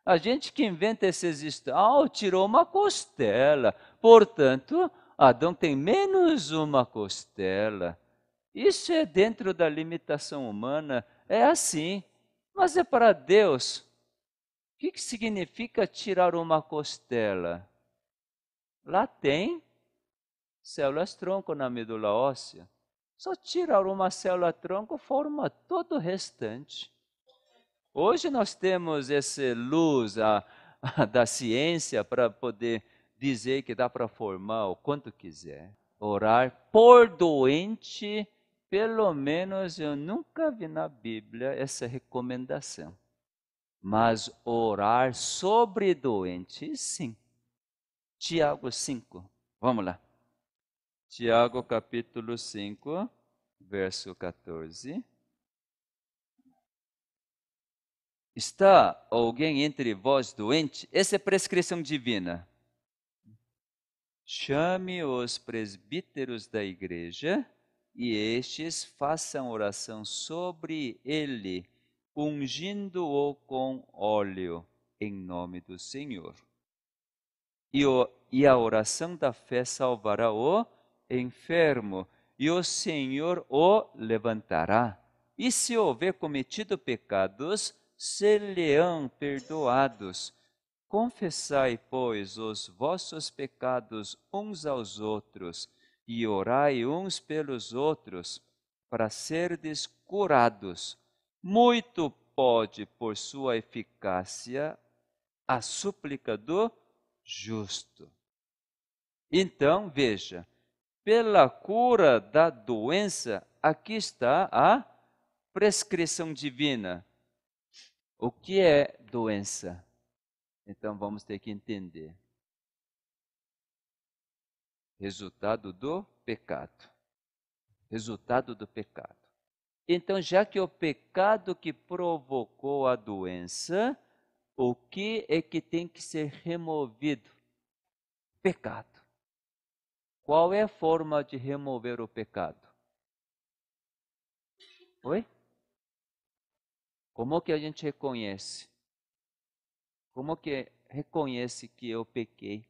A gente que inventa esses histórias, oh, ah, tirou uma costela. Portanto, Adão tem menos uma costela. Isso é dentro da limitação humana, é assim. Mas é para Deus. O que, que significa tirar uma costela? Lá tem células-tronco na medula óssea. Só tirar uma célula-tronco forma todo o restante. Hoje nós temos essa luz a, a, da ciência para poder dizer que dá para formar o quanto quiser. Orar por doente, pelo menos eu nunca vi na Bíblia essa recomendação. Mas orar sobre doente, sim. Tiago 5. Vamos lá. Tiago capítulo 5, verso 14. Está alguém entre vós doente? Essa é prescrição divina. Chame os presbíteros da igreja e estes façam oração sobre ele, ungindo-o com óleo em nome do Senhor. E, o, e a oração da fé salvará o enfermo e o Senhor o levantará. E se houver cometido pecados, serão perdoados. Confessai, pois, os vossos pecados uns aos outros e orai uns pelos outros para serdes curados. Muito pode, por sua eficácia, a súplica do justo. Então, veja, pela cura da doença, aqui está a prescrição divina. O que é doença? Então vamos ter que entender. Resultado do pecado. Resultado do pecado. Então, já que é o pecado que provocou a doença, o que é que tem que ser removido? Pecado. Qual é a forma de remover o pecado? Oi? Como que a gente reconhece? Como que reconhece que eu pequei?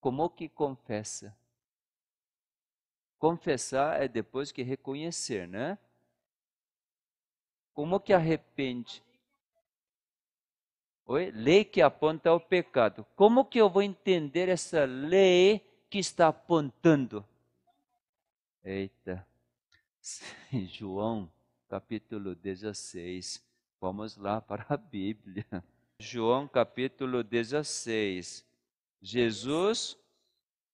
Como que confessa? Confessar é depois que reconhecer, né? Como que arrepende? Oi? Lei que aponta ao pecado. Como que eu vou entender essa lei que está apontando? Eita. João, capítulo 16. Vamos lá para a Bíblia. João, capítulo 16. Jesus,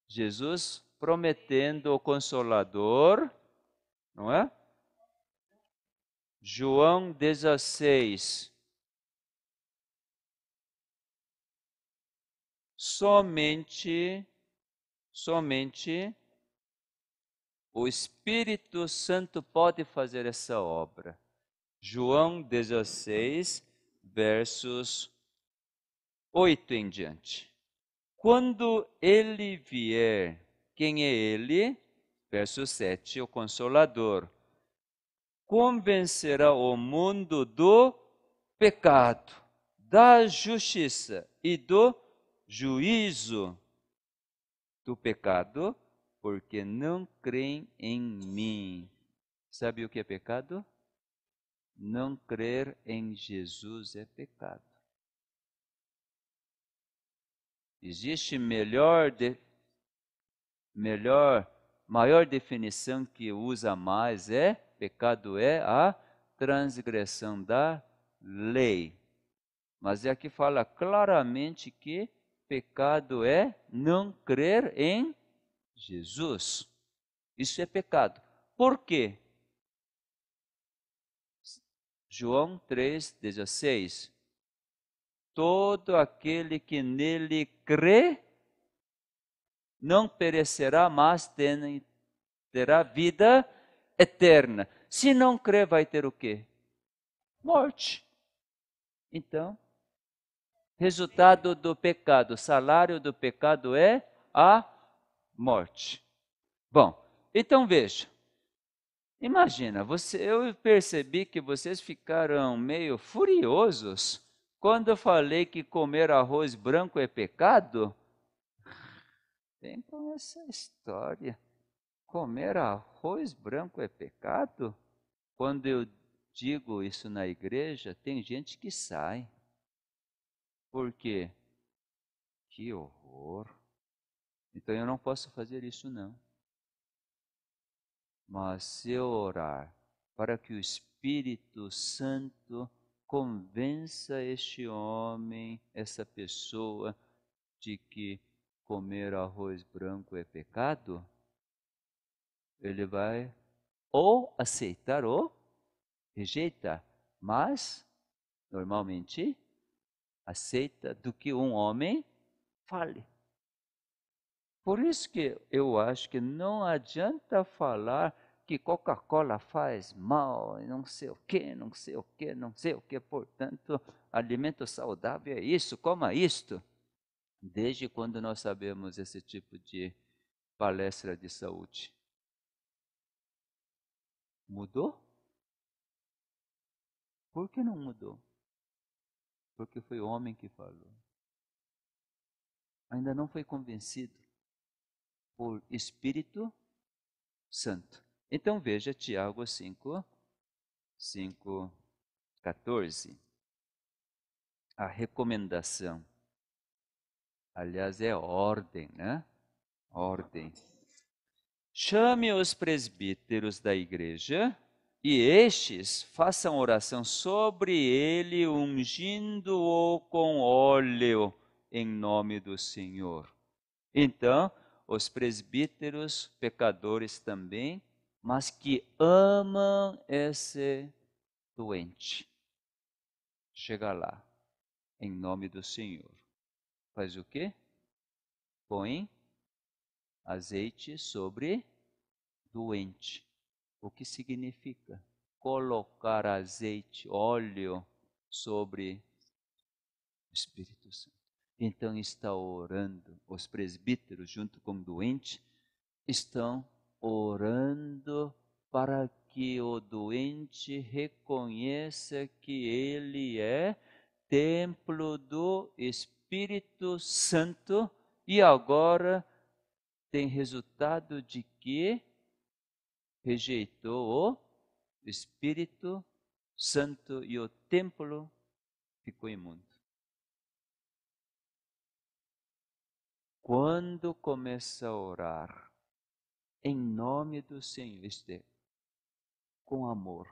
Jesus prometendo o consolador, não é? João 16. somente, somente o Espírito Santo pode fazer essa obra. João 16, versos 8 em diante. Quando ele vier, quem é ele? Verso 7, o Consolador. Convencerá o mundo do pecado, da justiça e do juízo do pecado, porque não creem em mim. Sabe o que é pecado? Não crer em Jesus é pecado. Existe melhor, de, melhor, maior definição que usa mais é pecado é a transgressão da lei. Mas é aqui fala claramente que pecado é não crer em Jesus. Isso é pecado. Por quê? João 3,16. Todo aquele que nele crê não perecerá, mas terá vida eterna. Se não crer, vai ter o quê? Morte. Então, resultado do pecado, salário do pecado é a morte. Bom, então veja. Imagina, você, eu percebi que vocês ficaram meio furiosos quando eu falei que comer arroz branco é pecado. Vem com essa história. Comer arroz branco é pecado? Quando eu digo isso na igreja, tem gente que sai. Por quê? Que horror. Então eu não posso fazer isso não. Mas se eu orar para que o Espírito Santo convença este homem, essa pessoa, de que comer arroz branco é pecado, ele vai ou aceitar ou rejeitar. Mas, normalmente, aceita do que um homem fale. Por isso que eu acho que não adianta falar que Coca-Cola faz mal, não sei o que, não sei o que, não sei o que. Portanto, alimento saudável é isso, coma isto. Desde quando nós sabemos esse tipo de palestra de saúde? Mudou? Por que não mudou? porque foi o homem que falou. Ainda não foi convencido por Espírito Santo. Então veja Tiago 5, 5, 14. A recomendação. Aliás, é ordem, né? Ordem. Chame os presbíteros da igreja e estes façam oração sobre ele, ungindo-o com óleo em nome do Senhor. Então, os presbíteros, pecadores também, mas que amam esse doente. Chega lá, em nome do Senhor. Faz o quê? Põe azeite sobre doente. O que significa colocar azeite, óleo sobre o Espírito Santo. Então está orando. Os presbíteros, junto com o doente, estão orando para que o doente reconheça que ele é templo do Espírito Santo e agora tem resultado de que rejeitou o Espírito Santo e o templo ficou imundo. Quando começa a orar em nome do Senhor, isto é, com amor,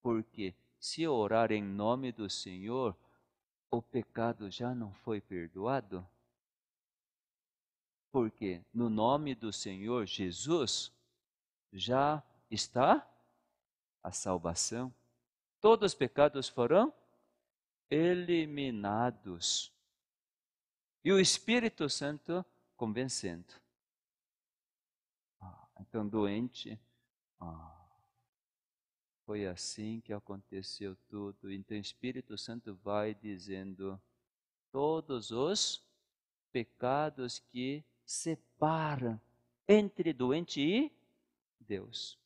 porque se orar em nome do Senhor, o pecado já não foi perdoado? Porque no nome do Senhor Jesus, já está a salvação. Todos os pecados foram eliminados. E o Espírito Santo convencendo. Ah, então, doente, ah, foi assim que aconteceu tudo. Então, o Espírito Santo vai dizendo todos os pecados que separam entre doente e Deus.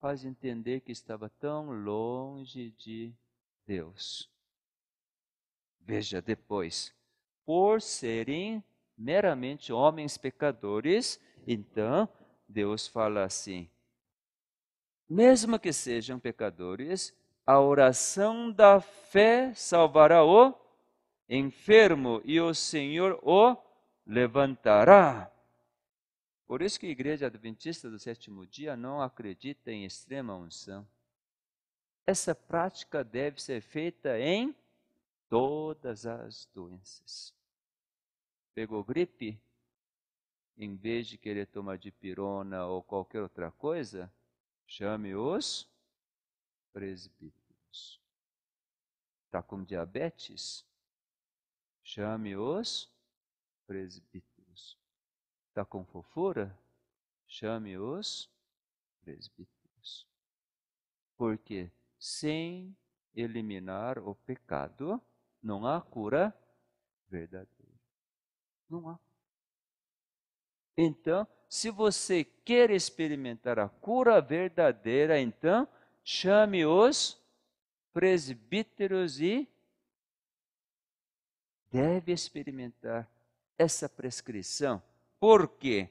Faz entender que estava tão longe de Deus. Veja depois, por serem meramente homens pecadores, então Deus fala assim: mesmo que sejam pecadores, a oração da fé salvará o enfermo e o Senhor o levantará. Por isso que a Igreja Adventista do Sétimo Dia não acredita em extrema unção. Essa prática deve ser feita em todas as doenças. Pegou gripe? Em vez de querer tomar dipirona ou qualquer outra coisa, chame os presbíteros. Está com diabetes? Chame os presbíteros Está com fofura? Chame os presbíteros. Porque sem eliminar o pecado, não há cura verdadeira. Não há. Então, se você quer experimentar a cura verdadeira, então chame os presbíteros e deve experimentar essa prescrição por quê?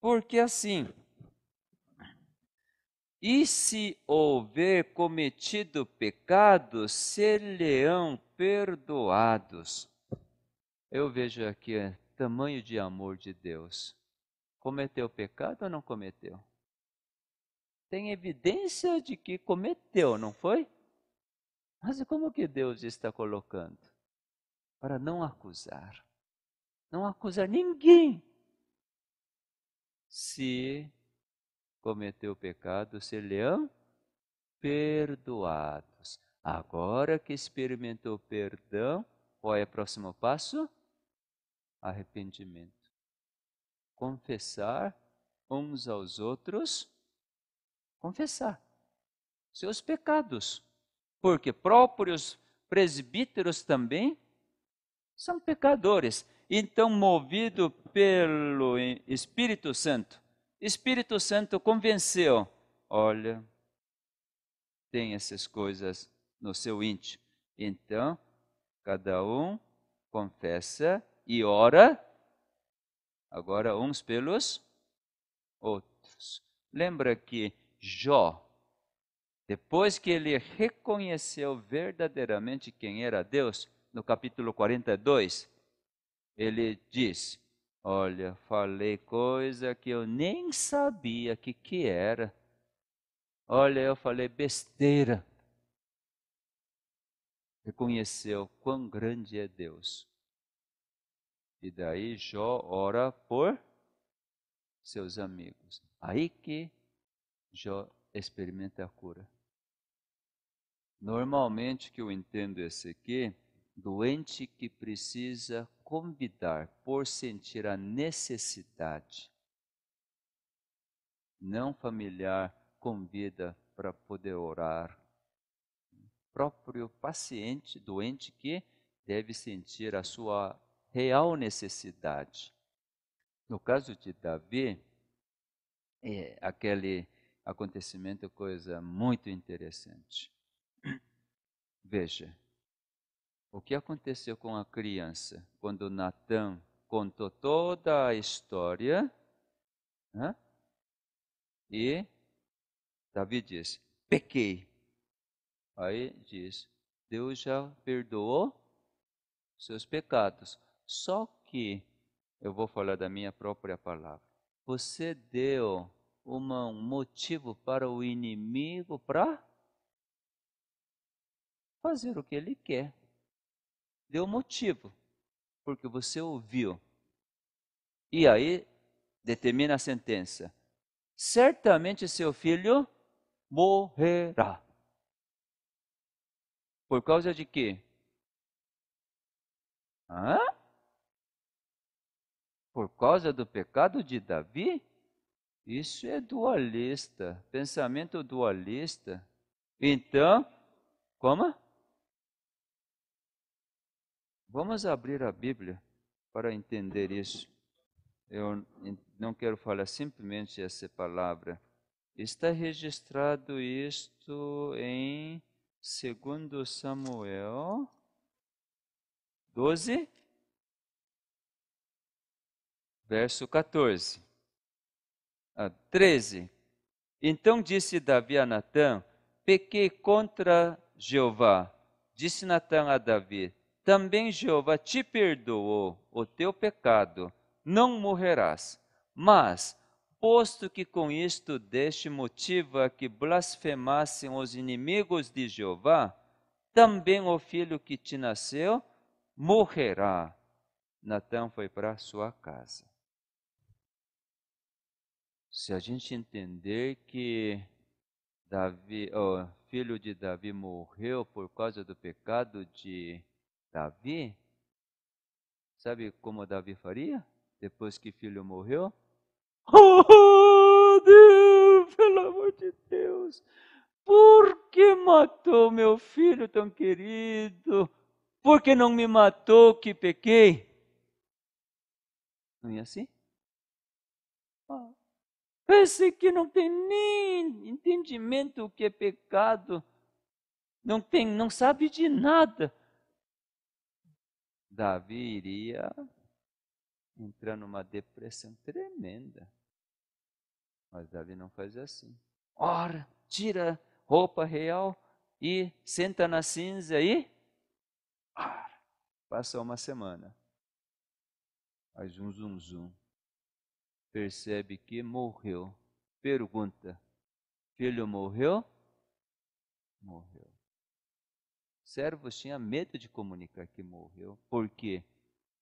Porque assim, e se houver cometido pecado, serão perdoados. Eu vejo aqui o é, tamanho de amor de Deus. Cometeu pecado ou não cometeu? Tem evidência de que cometeu, não foi? Mas como que Deus está colocando? Para não acusar. Não acusar ninguém se cometeu pecado, serão é perdoados. Agora que experimentou perdão, qual é o próximo passo? Arrependimento. Confessar uns aos outros, confessar seus pecados, porque próprios presbíteros também são pecadores. Então, movido pelo Espírito Santo, Espírito Santo convenceu: olha, tem essas coisas no seu íntimo. Então, cada um confessa e ora, agora uns pelos outros. Lembra que Jó, depois que ele reconheceu verdadeiramente quem era Deus, no capítulo 42, ele disse: Olha, falei coisa que eu nem sabia que que era. Olha, eu falei besteira. Reconheceu quão grande é Deus. E daí Jó ora por seus amigos. Aí que Jó experimenta a cura. Normalmente que eu entendo é esse aqui doente que precisa convidar por sentir a necessidade. Não familiar convida para poder orar. O próprio paciente doente que deve sentir a sua real necessidade. No caso de Davi, é, aquele acontecimento coisa muito interessante. Veja, o que aconteceu com a criança quando Natan contou toda a história? Né? E Davi diz: pequei. Aí diz: Deus já perdoou seus pecados. Só que, eu vou falar da minha própria palavra, você deu uma, um motivo para o inimigo para fazer o que ele quer deu motivo, porque você ouviu. E é. aí determina a sentença. Certamente seu filho morrerá. Por causa de quê? Hã? Por causa do pecado de Davi? Isso é dualista, pensamento dualista. Então, como? Vamos abrir a Bíblia para entender isso. Eu não quero falar simplesmente essa palavra. Está registrado isto em 2 Samuel 12, verso 14. Ah, 13. Então disse Davi a Natã: Pequei contra Jeová. Disse Natã a Davi: também Jeová te perdoou o teu pecado, não morrerás. Mas, posto que com isto deste motivo a que blasfemassem os inimigos de Jeová, também o filho que te nasceu morrerá. Natã foi para sua casa. Se a gente entender que Davi, oh, filho de Davi morreu por causa do pecado de Davi, sabe como Davi faria depois que filho morreu? Oh, Deus, pelo amor de Deus, por que matou meu filho tão querido? Por que não me matou que pequei? Não é assim? Oh, ah, pense que não tem nem entendimento o que é pecado, não tem, não sabe de nada Davi iria entrar numa depressão tremenda. Mas Davi não faz assim. Ora, tira roupa real e senta na cinza e Ora, passa uma semana. Faz um zum zum. Percebe que morreu. Pergunta: Filho morreu? Morreu servos tinham medo de comunicar que morreu, porque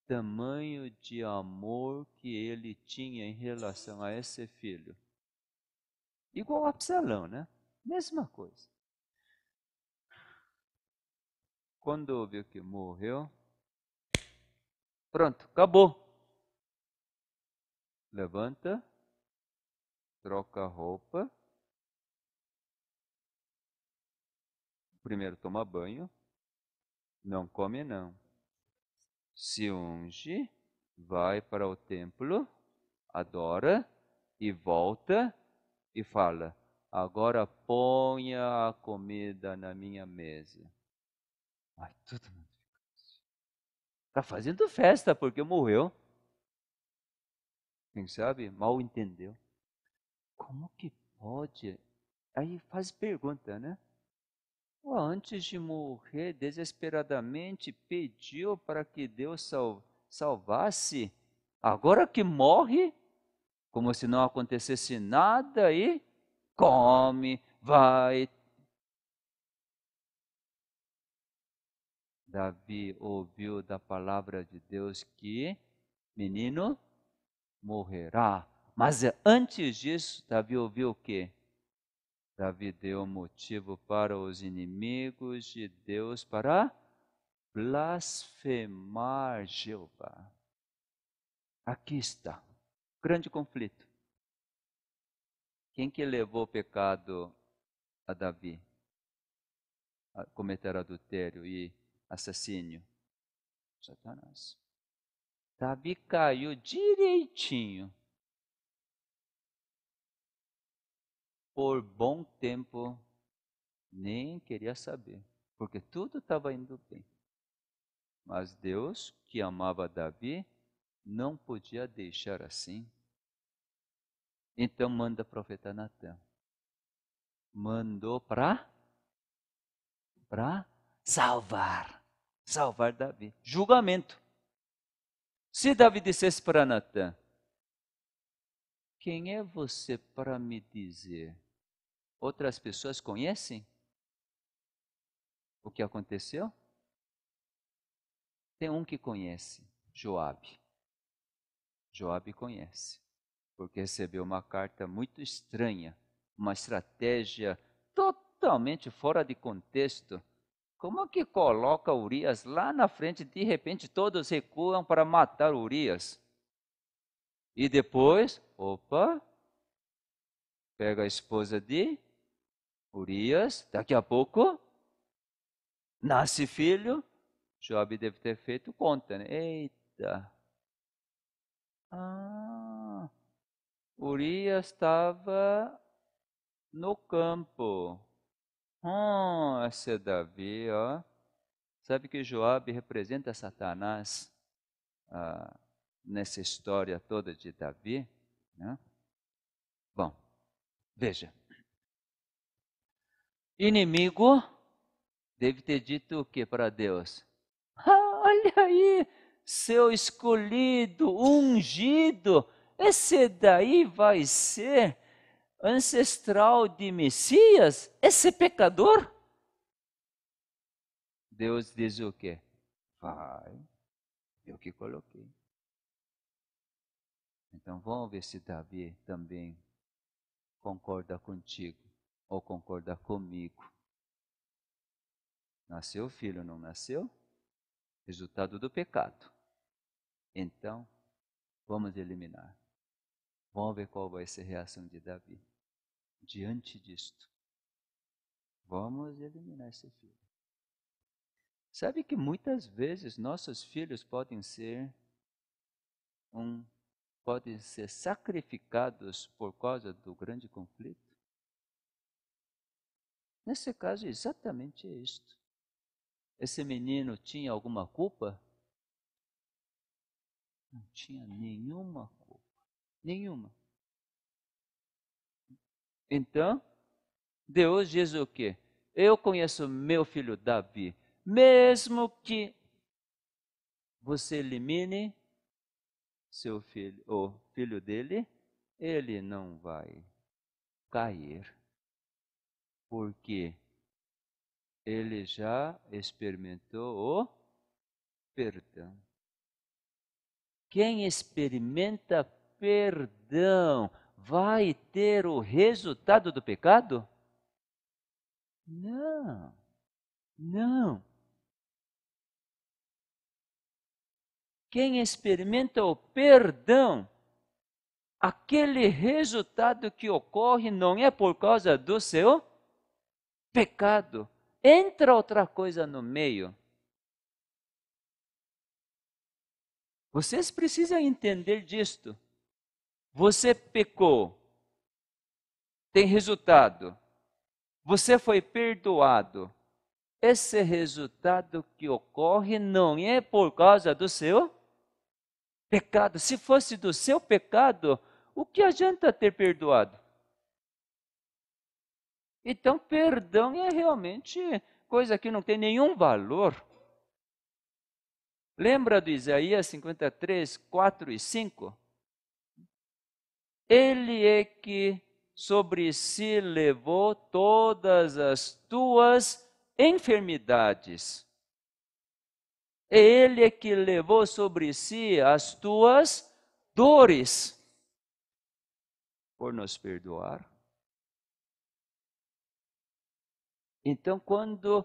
tamanho de amor que ele tinha em relação a esse filho. Igual a Absalão, né? Mesma coisa. Quando ouviu que morreu, pronto, acabou. Levanta, troca a roupa primeiro toma banho, não come não. Se unge, vai para o templo, adora e volta e fala: Agora ponha a comida na minha mesa. Ai, todo mundo fica assim. Está fazendo festa porque morreu. Quem sabe mal entendeu. Como que pode? Aí faz pergunta, né? antes de morrer, desesperadamente pediu para que Deus sal salvasse. Agora que morre, como se não acontecesse nada, e come, vai. Davi ouviu da palavra de Deus que menino morrerá. Mas antes disso, Davi ouviu o quê? Davi deu motivo para os inimigos de Deus para blasfemar Jeová. Aqui está. Grande conflito. Quem que levou o pecado a Davi? A cometer adultério e assassínio? Satanás. Davi caiu direitinho por bom tempo, nem queria saber, porque tudo estava indo bem. Mas Deus, que amava Davi, não podia deixar assim. Então manda o profeta Natan. Mandou para para salvar, salvar Davi. Julgamento. Se Davi dissesse para Natan: Quem é você para me dizer outras pessoas conhecem o que aconteceu? Tem um que conhece, Joabe. Joabe conhece, porque recebeu uma carta muito estranha, uma estratégia totalmente fora de contexto. Como que coloca Urias lá na frente, de repente todos recuam para matar Urias? E depois, opa, pega a esposa de Urias, daqui a pouco, nasce filho. Job deve ter feito conta, né? Eita! Ah, Urias estava no campo. Hum, esse é Davi, ó. Sabe que Joab representa Satanás ah, nessa história toda de Davi? Né? Bom, veja inimigo deve ter dito o que para Deus? olha aí, seu escolhido, ungido, esse daí vai ser ancestral de Messias, esse pecador? Deus diz o quê? Vai, eu que coloquei. Então vamos ver se Davi também concorda contigo ou concordar comigo. Nasceu filho, não nasceu? Resultado do pecado. Então, vamos eliminar. Vamos ver qual vai ser a reação de Davi diante disto. Vamos eliminar esse filho. Sabe que muitas vezes nossos filhos podem ser um podem ser sacrificados por causa do grande conflito? Nesse caso, é exatamente é isto. Esse menino tinha alguma culpa? Não tinha nenhuma culpa. Nenhuma. Então, Deus diz o quê? Eu conheço meu filho Davi, mesmo que você elimine seu filho, o filho dele, ele não vai cair porque ele já experimentou o perdão. Quem experimenta perdão vai ter o resultado do pecado? Não, não. Quem experimenta o perdão, aquele resultado que ocorre não é por causa do seu pecado, entra outra coisa no meio. Vocês precisam entender disto. Você pecou, tem resultado. Você foi perdoado. Esse resultado que ocorre não é por causa do seu pecado. Se fosse do seu pecado, o que adianta ter perdoado? Então, perdão é realmente coisa que não tem nenhum valor. Lembra do Isaías 53, 4 e 5? Ele é que sobre si levou todas as tuas enfermidades. Ele é que levou sobre si as tuas dores por nos perdoar Então, quando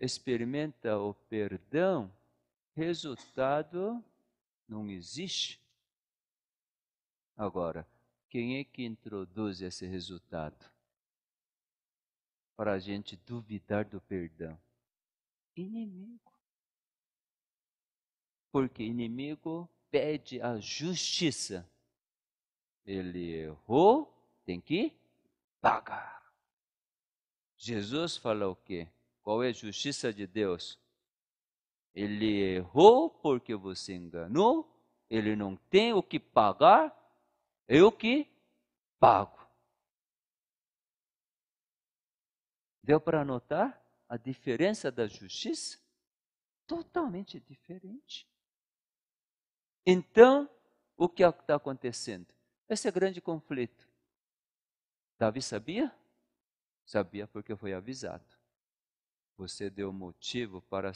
experimenta o perdão, resultado não existe. Agora, quem é que introduz esse resultado? Para a gente duvidar do perdão? Inimigo. Porque inimigo pede a justiça. Ele errou, tem que pagar. Jesus fala o quê? Qual é a justiça de Deus? Ele errou porque você enganou, ele não tem o que pagar, eu que pago. Deu para notar a diferença da justiça? Totalmente diferente. Então, o que é está acontecendo? Esse é grande conflito. Davi sabia? Sabia porque foi avisado. Você deu motivo para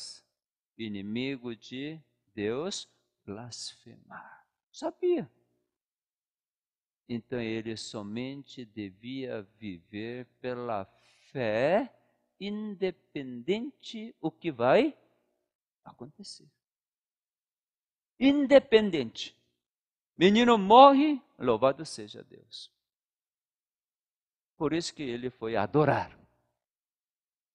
inimigo de Deus blasfemar. Sabia. Então ele somente devia viver pela fé, independente o que vai acontecer. Independente. Menino morre, louvado seja Deus. Por isso que ele foi adorar.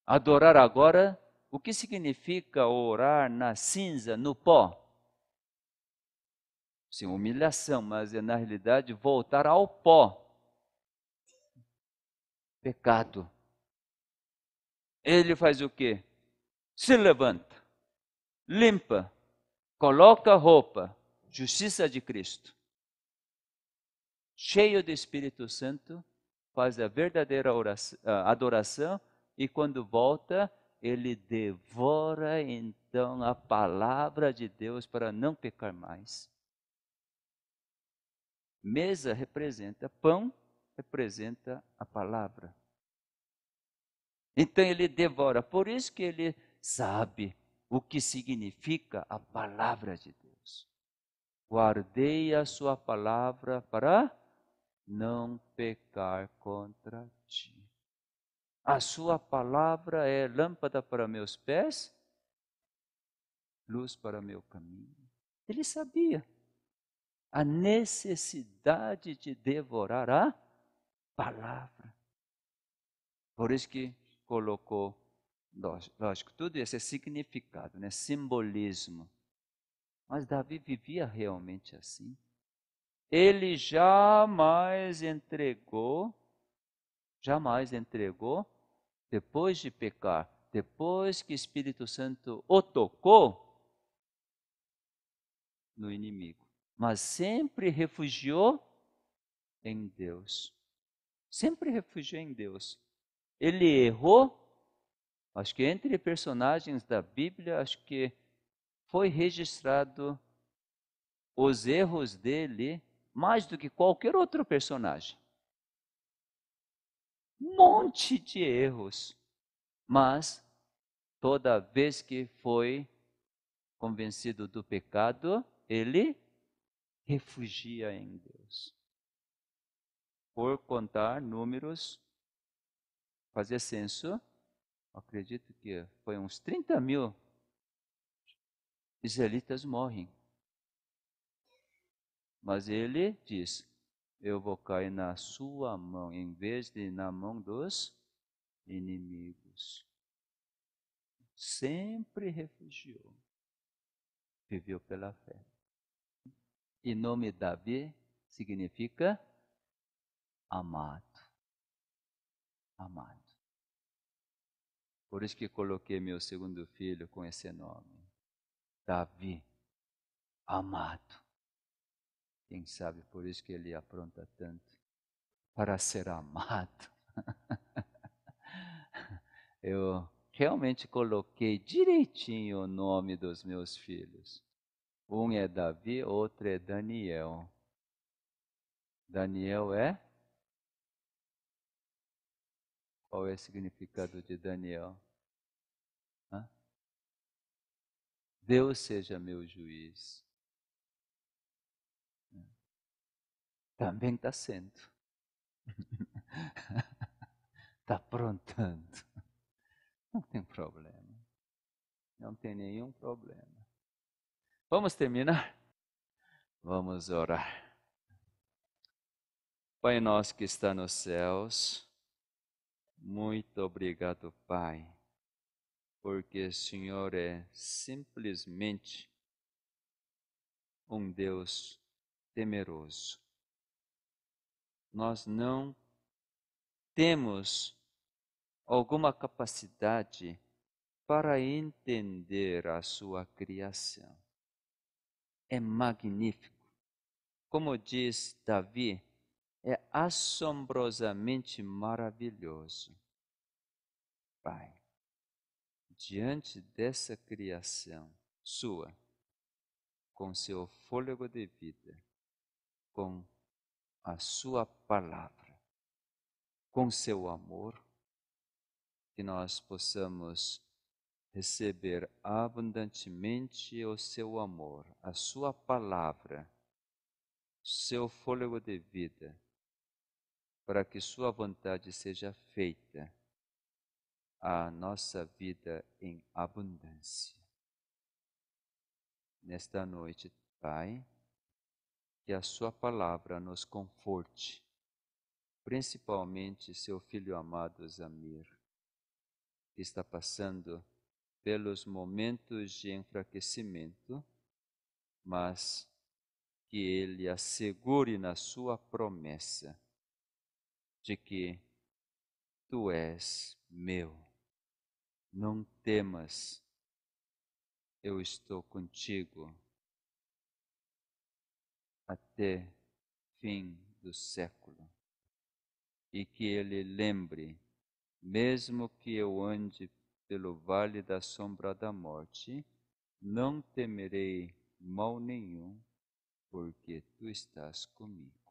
Adorar agora, o que significa orar na cinza, no pó? Sim, humilhação, mas é na realidade voltar ao pó. Pecado. Ele faz o quê? Se levanta, limpa, coloca a roupa, justiça de Cristo. Cheio do Espírito Santo, faz a verdadeira oração, adoração e quando volta, ele devora então a palavra de Deus para não pecar mais. Mesa representa pão, representa a palavra. Então ele devora, por isso que ele sabe o que significa a palavra de Deus. Guardei a sua palavra para não pecar contra ti. A sua palavra é lâmpada para meus pés, luz para meu caminho. Ele sabia a necessidade de devorar a palavra. Por isso que colocou, lógico, tudo isso é significado, né? simbolismo. Mas Davi vivia realmente assim ele jamais entregou, jamais entregou, depois de pecar, depois que o Espírito Santo o tocou no inimigo, mas sempre refugiou em Deus. Sempre refugiou em Deus. Ele errou, acho que entre personagens da Bíblia, acho que foi registrado os erros dele mais do que qualquer outro personagem. Um monte de erros, mas toda vez que foi convencido do pecado, ele refugia em Deus. Por contar números, fazer censo, acredito que foi uns 30 mil israelitas morrem mas ele diz: Eu vou cair na sua mão, em vez de na mão dos inimigos. Sempre refugiou, viveu pela fé. E nome Davi significa amado. Amado. Por isso que coloquei meu segundo filho com esse nome. Davi, amado. Quem sabe por isso que ele apronta tanto para ser amado. Eu realmente coloquei direitinho o nome dos meus filhos. Um é Davi, outro é Daniel. Daniel é? Qual é o significado de Daniel? Hã? Deus seja meu juiz. também está sendo. Está aprontando. Não tem problema. Não tem nenhum problema. Vamos terminar? Vamos orar. Pai nosso que está nos céus, muito obrigado, Pai, porque o Senhor é simplesmente um Deus temeroso nós não temos alguma capacidade para entender a sua criação. É magnífico. Como diz Davi, é assombrosamente maravilhoso. Pai, diante dessa criação sua, com seu fôlego de vida, com a sua palavra, com seu amor, que nós possamos receber abundantemente o seu amor, a sua palavra, seu fôlego de vida, para que sua vontade seja feita a nossa vida em abundância. Nesta noite, Pai, que a Sua palavra nos conforte, principalmente seu filho amado Zamir, que está passando pelos momentos de enfraquecimento, mas que ele assegure na sua promessa de que tu és meu. Não temas, eu estou contigo até fim do século. E que ele lembre, mesmo que eu ande pelo vale da sombra da morte, não temerei mal nenhum, porque tu estás comigo.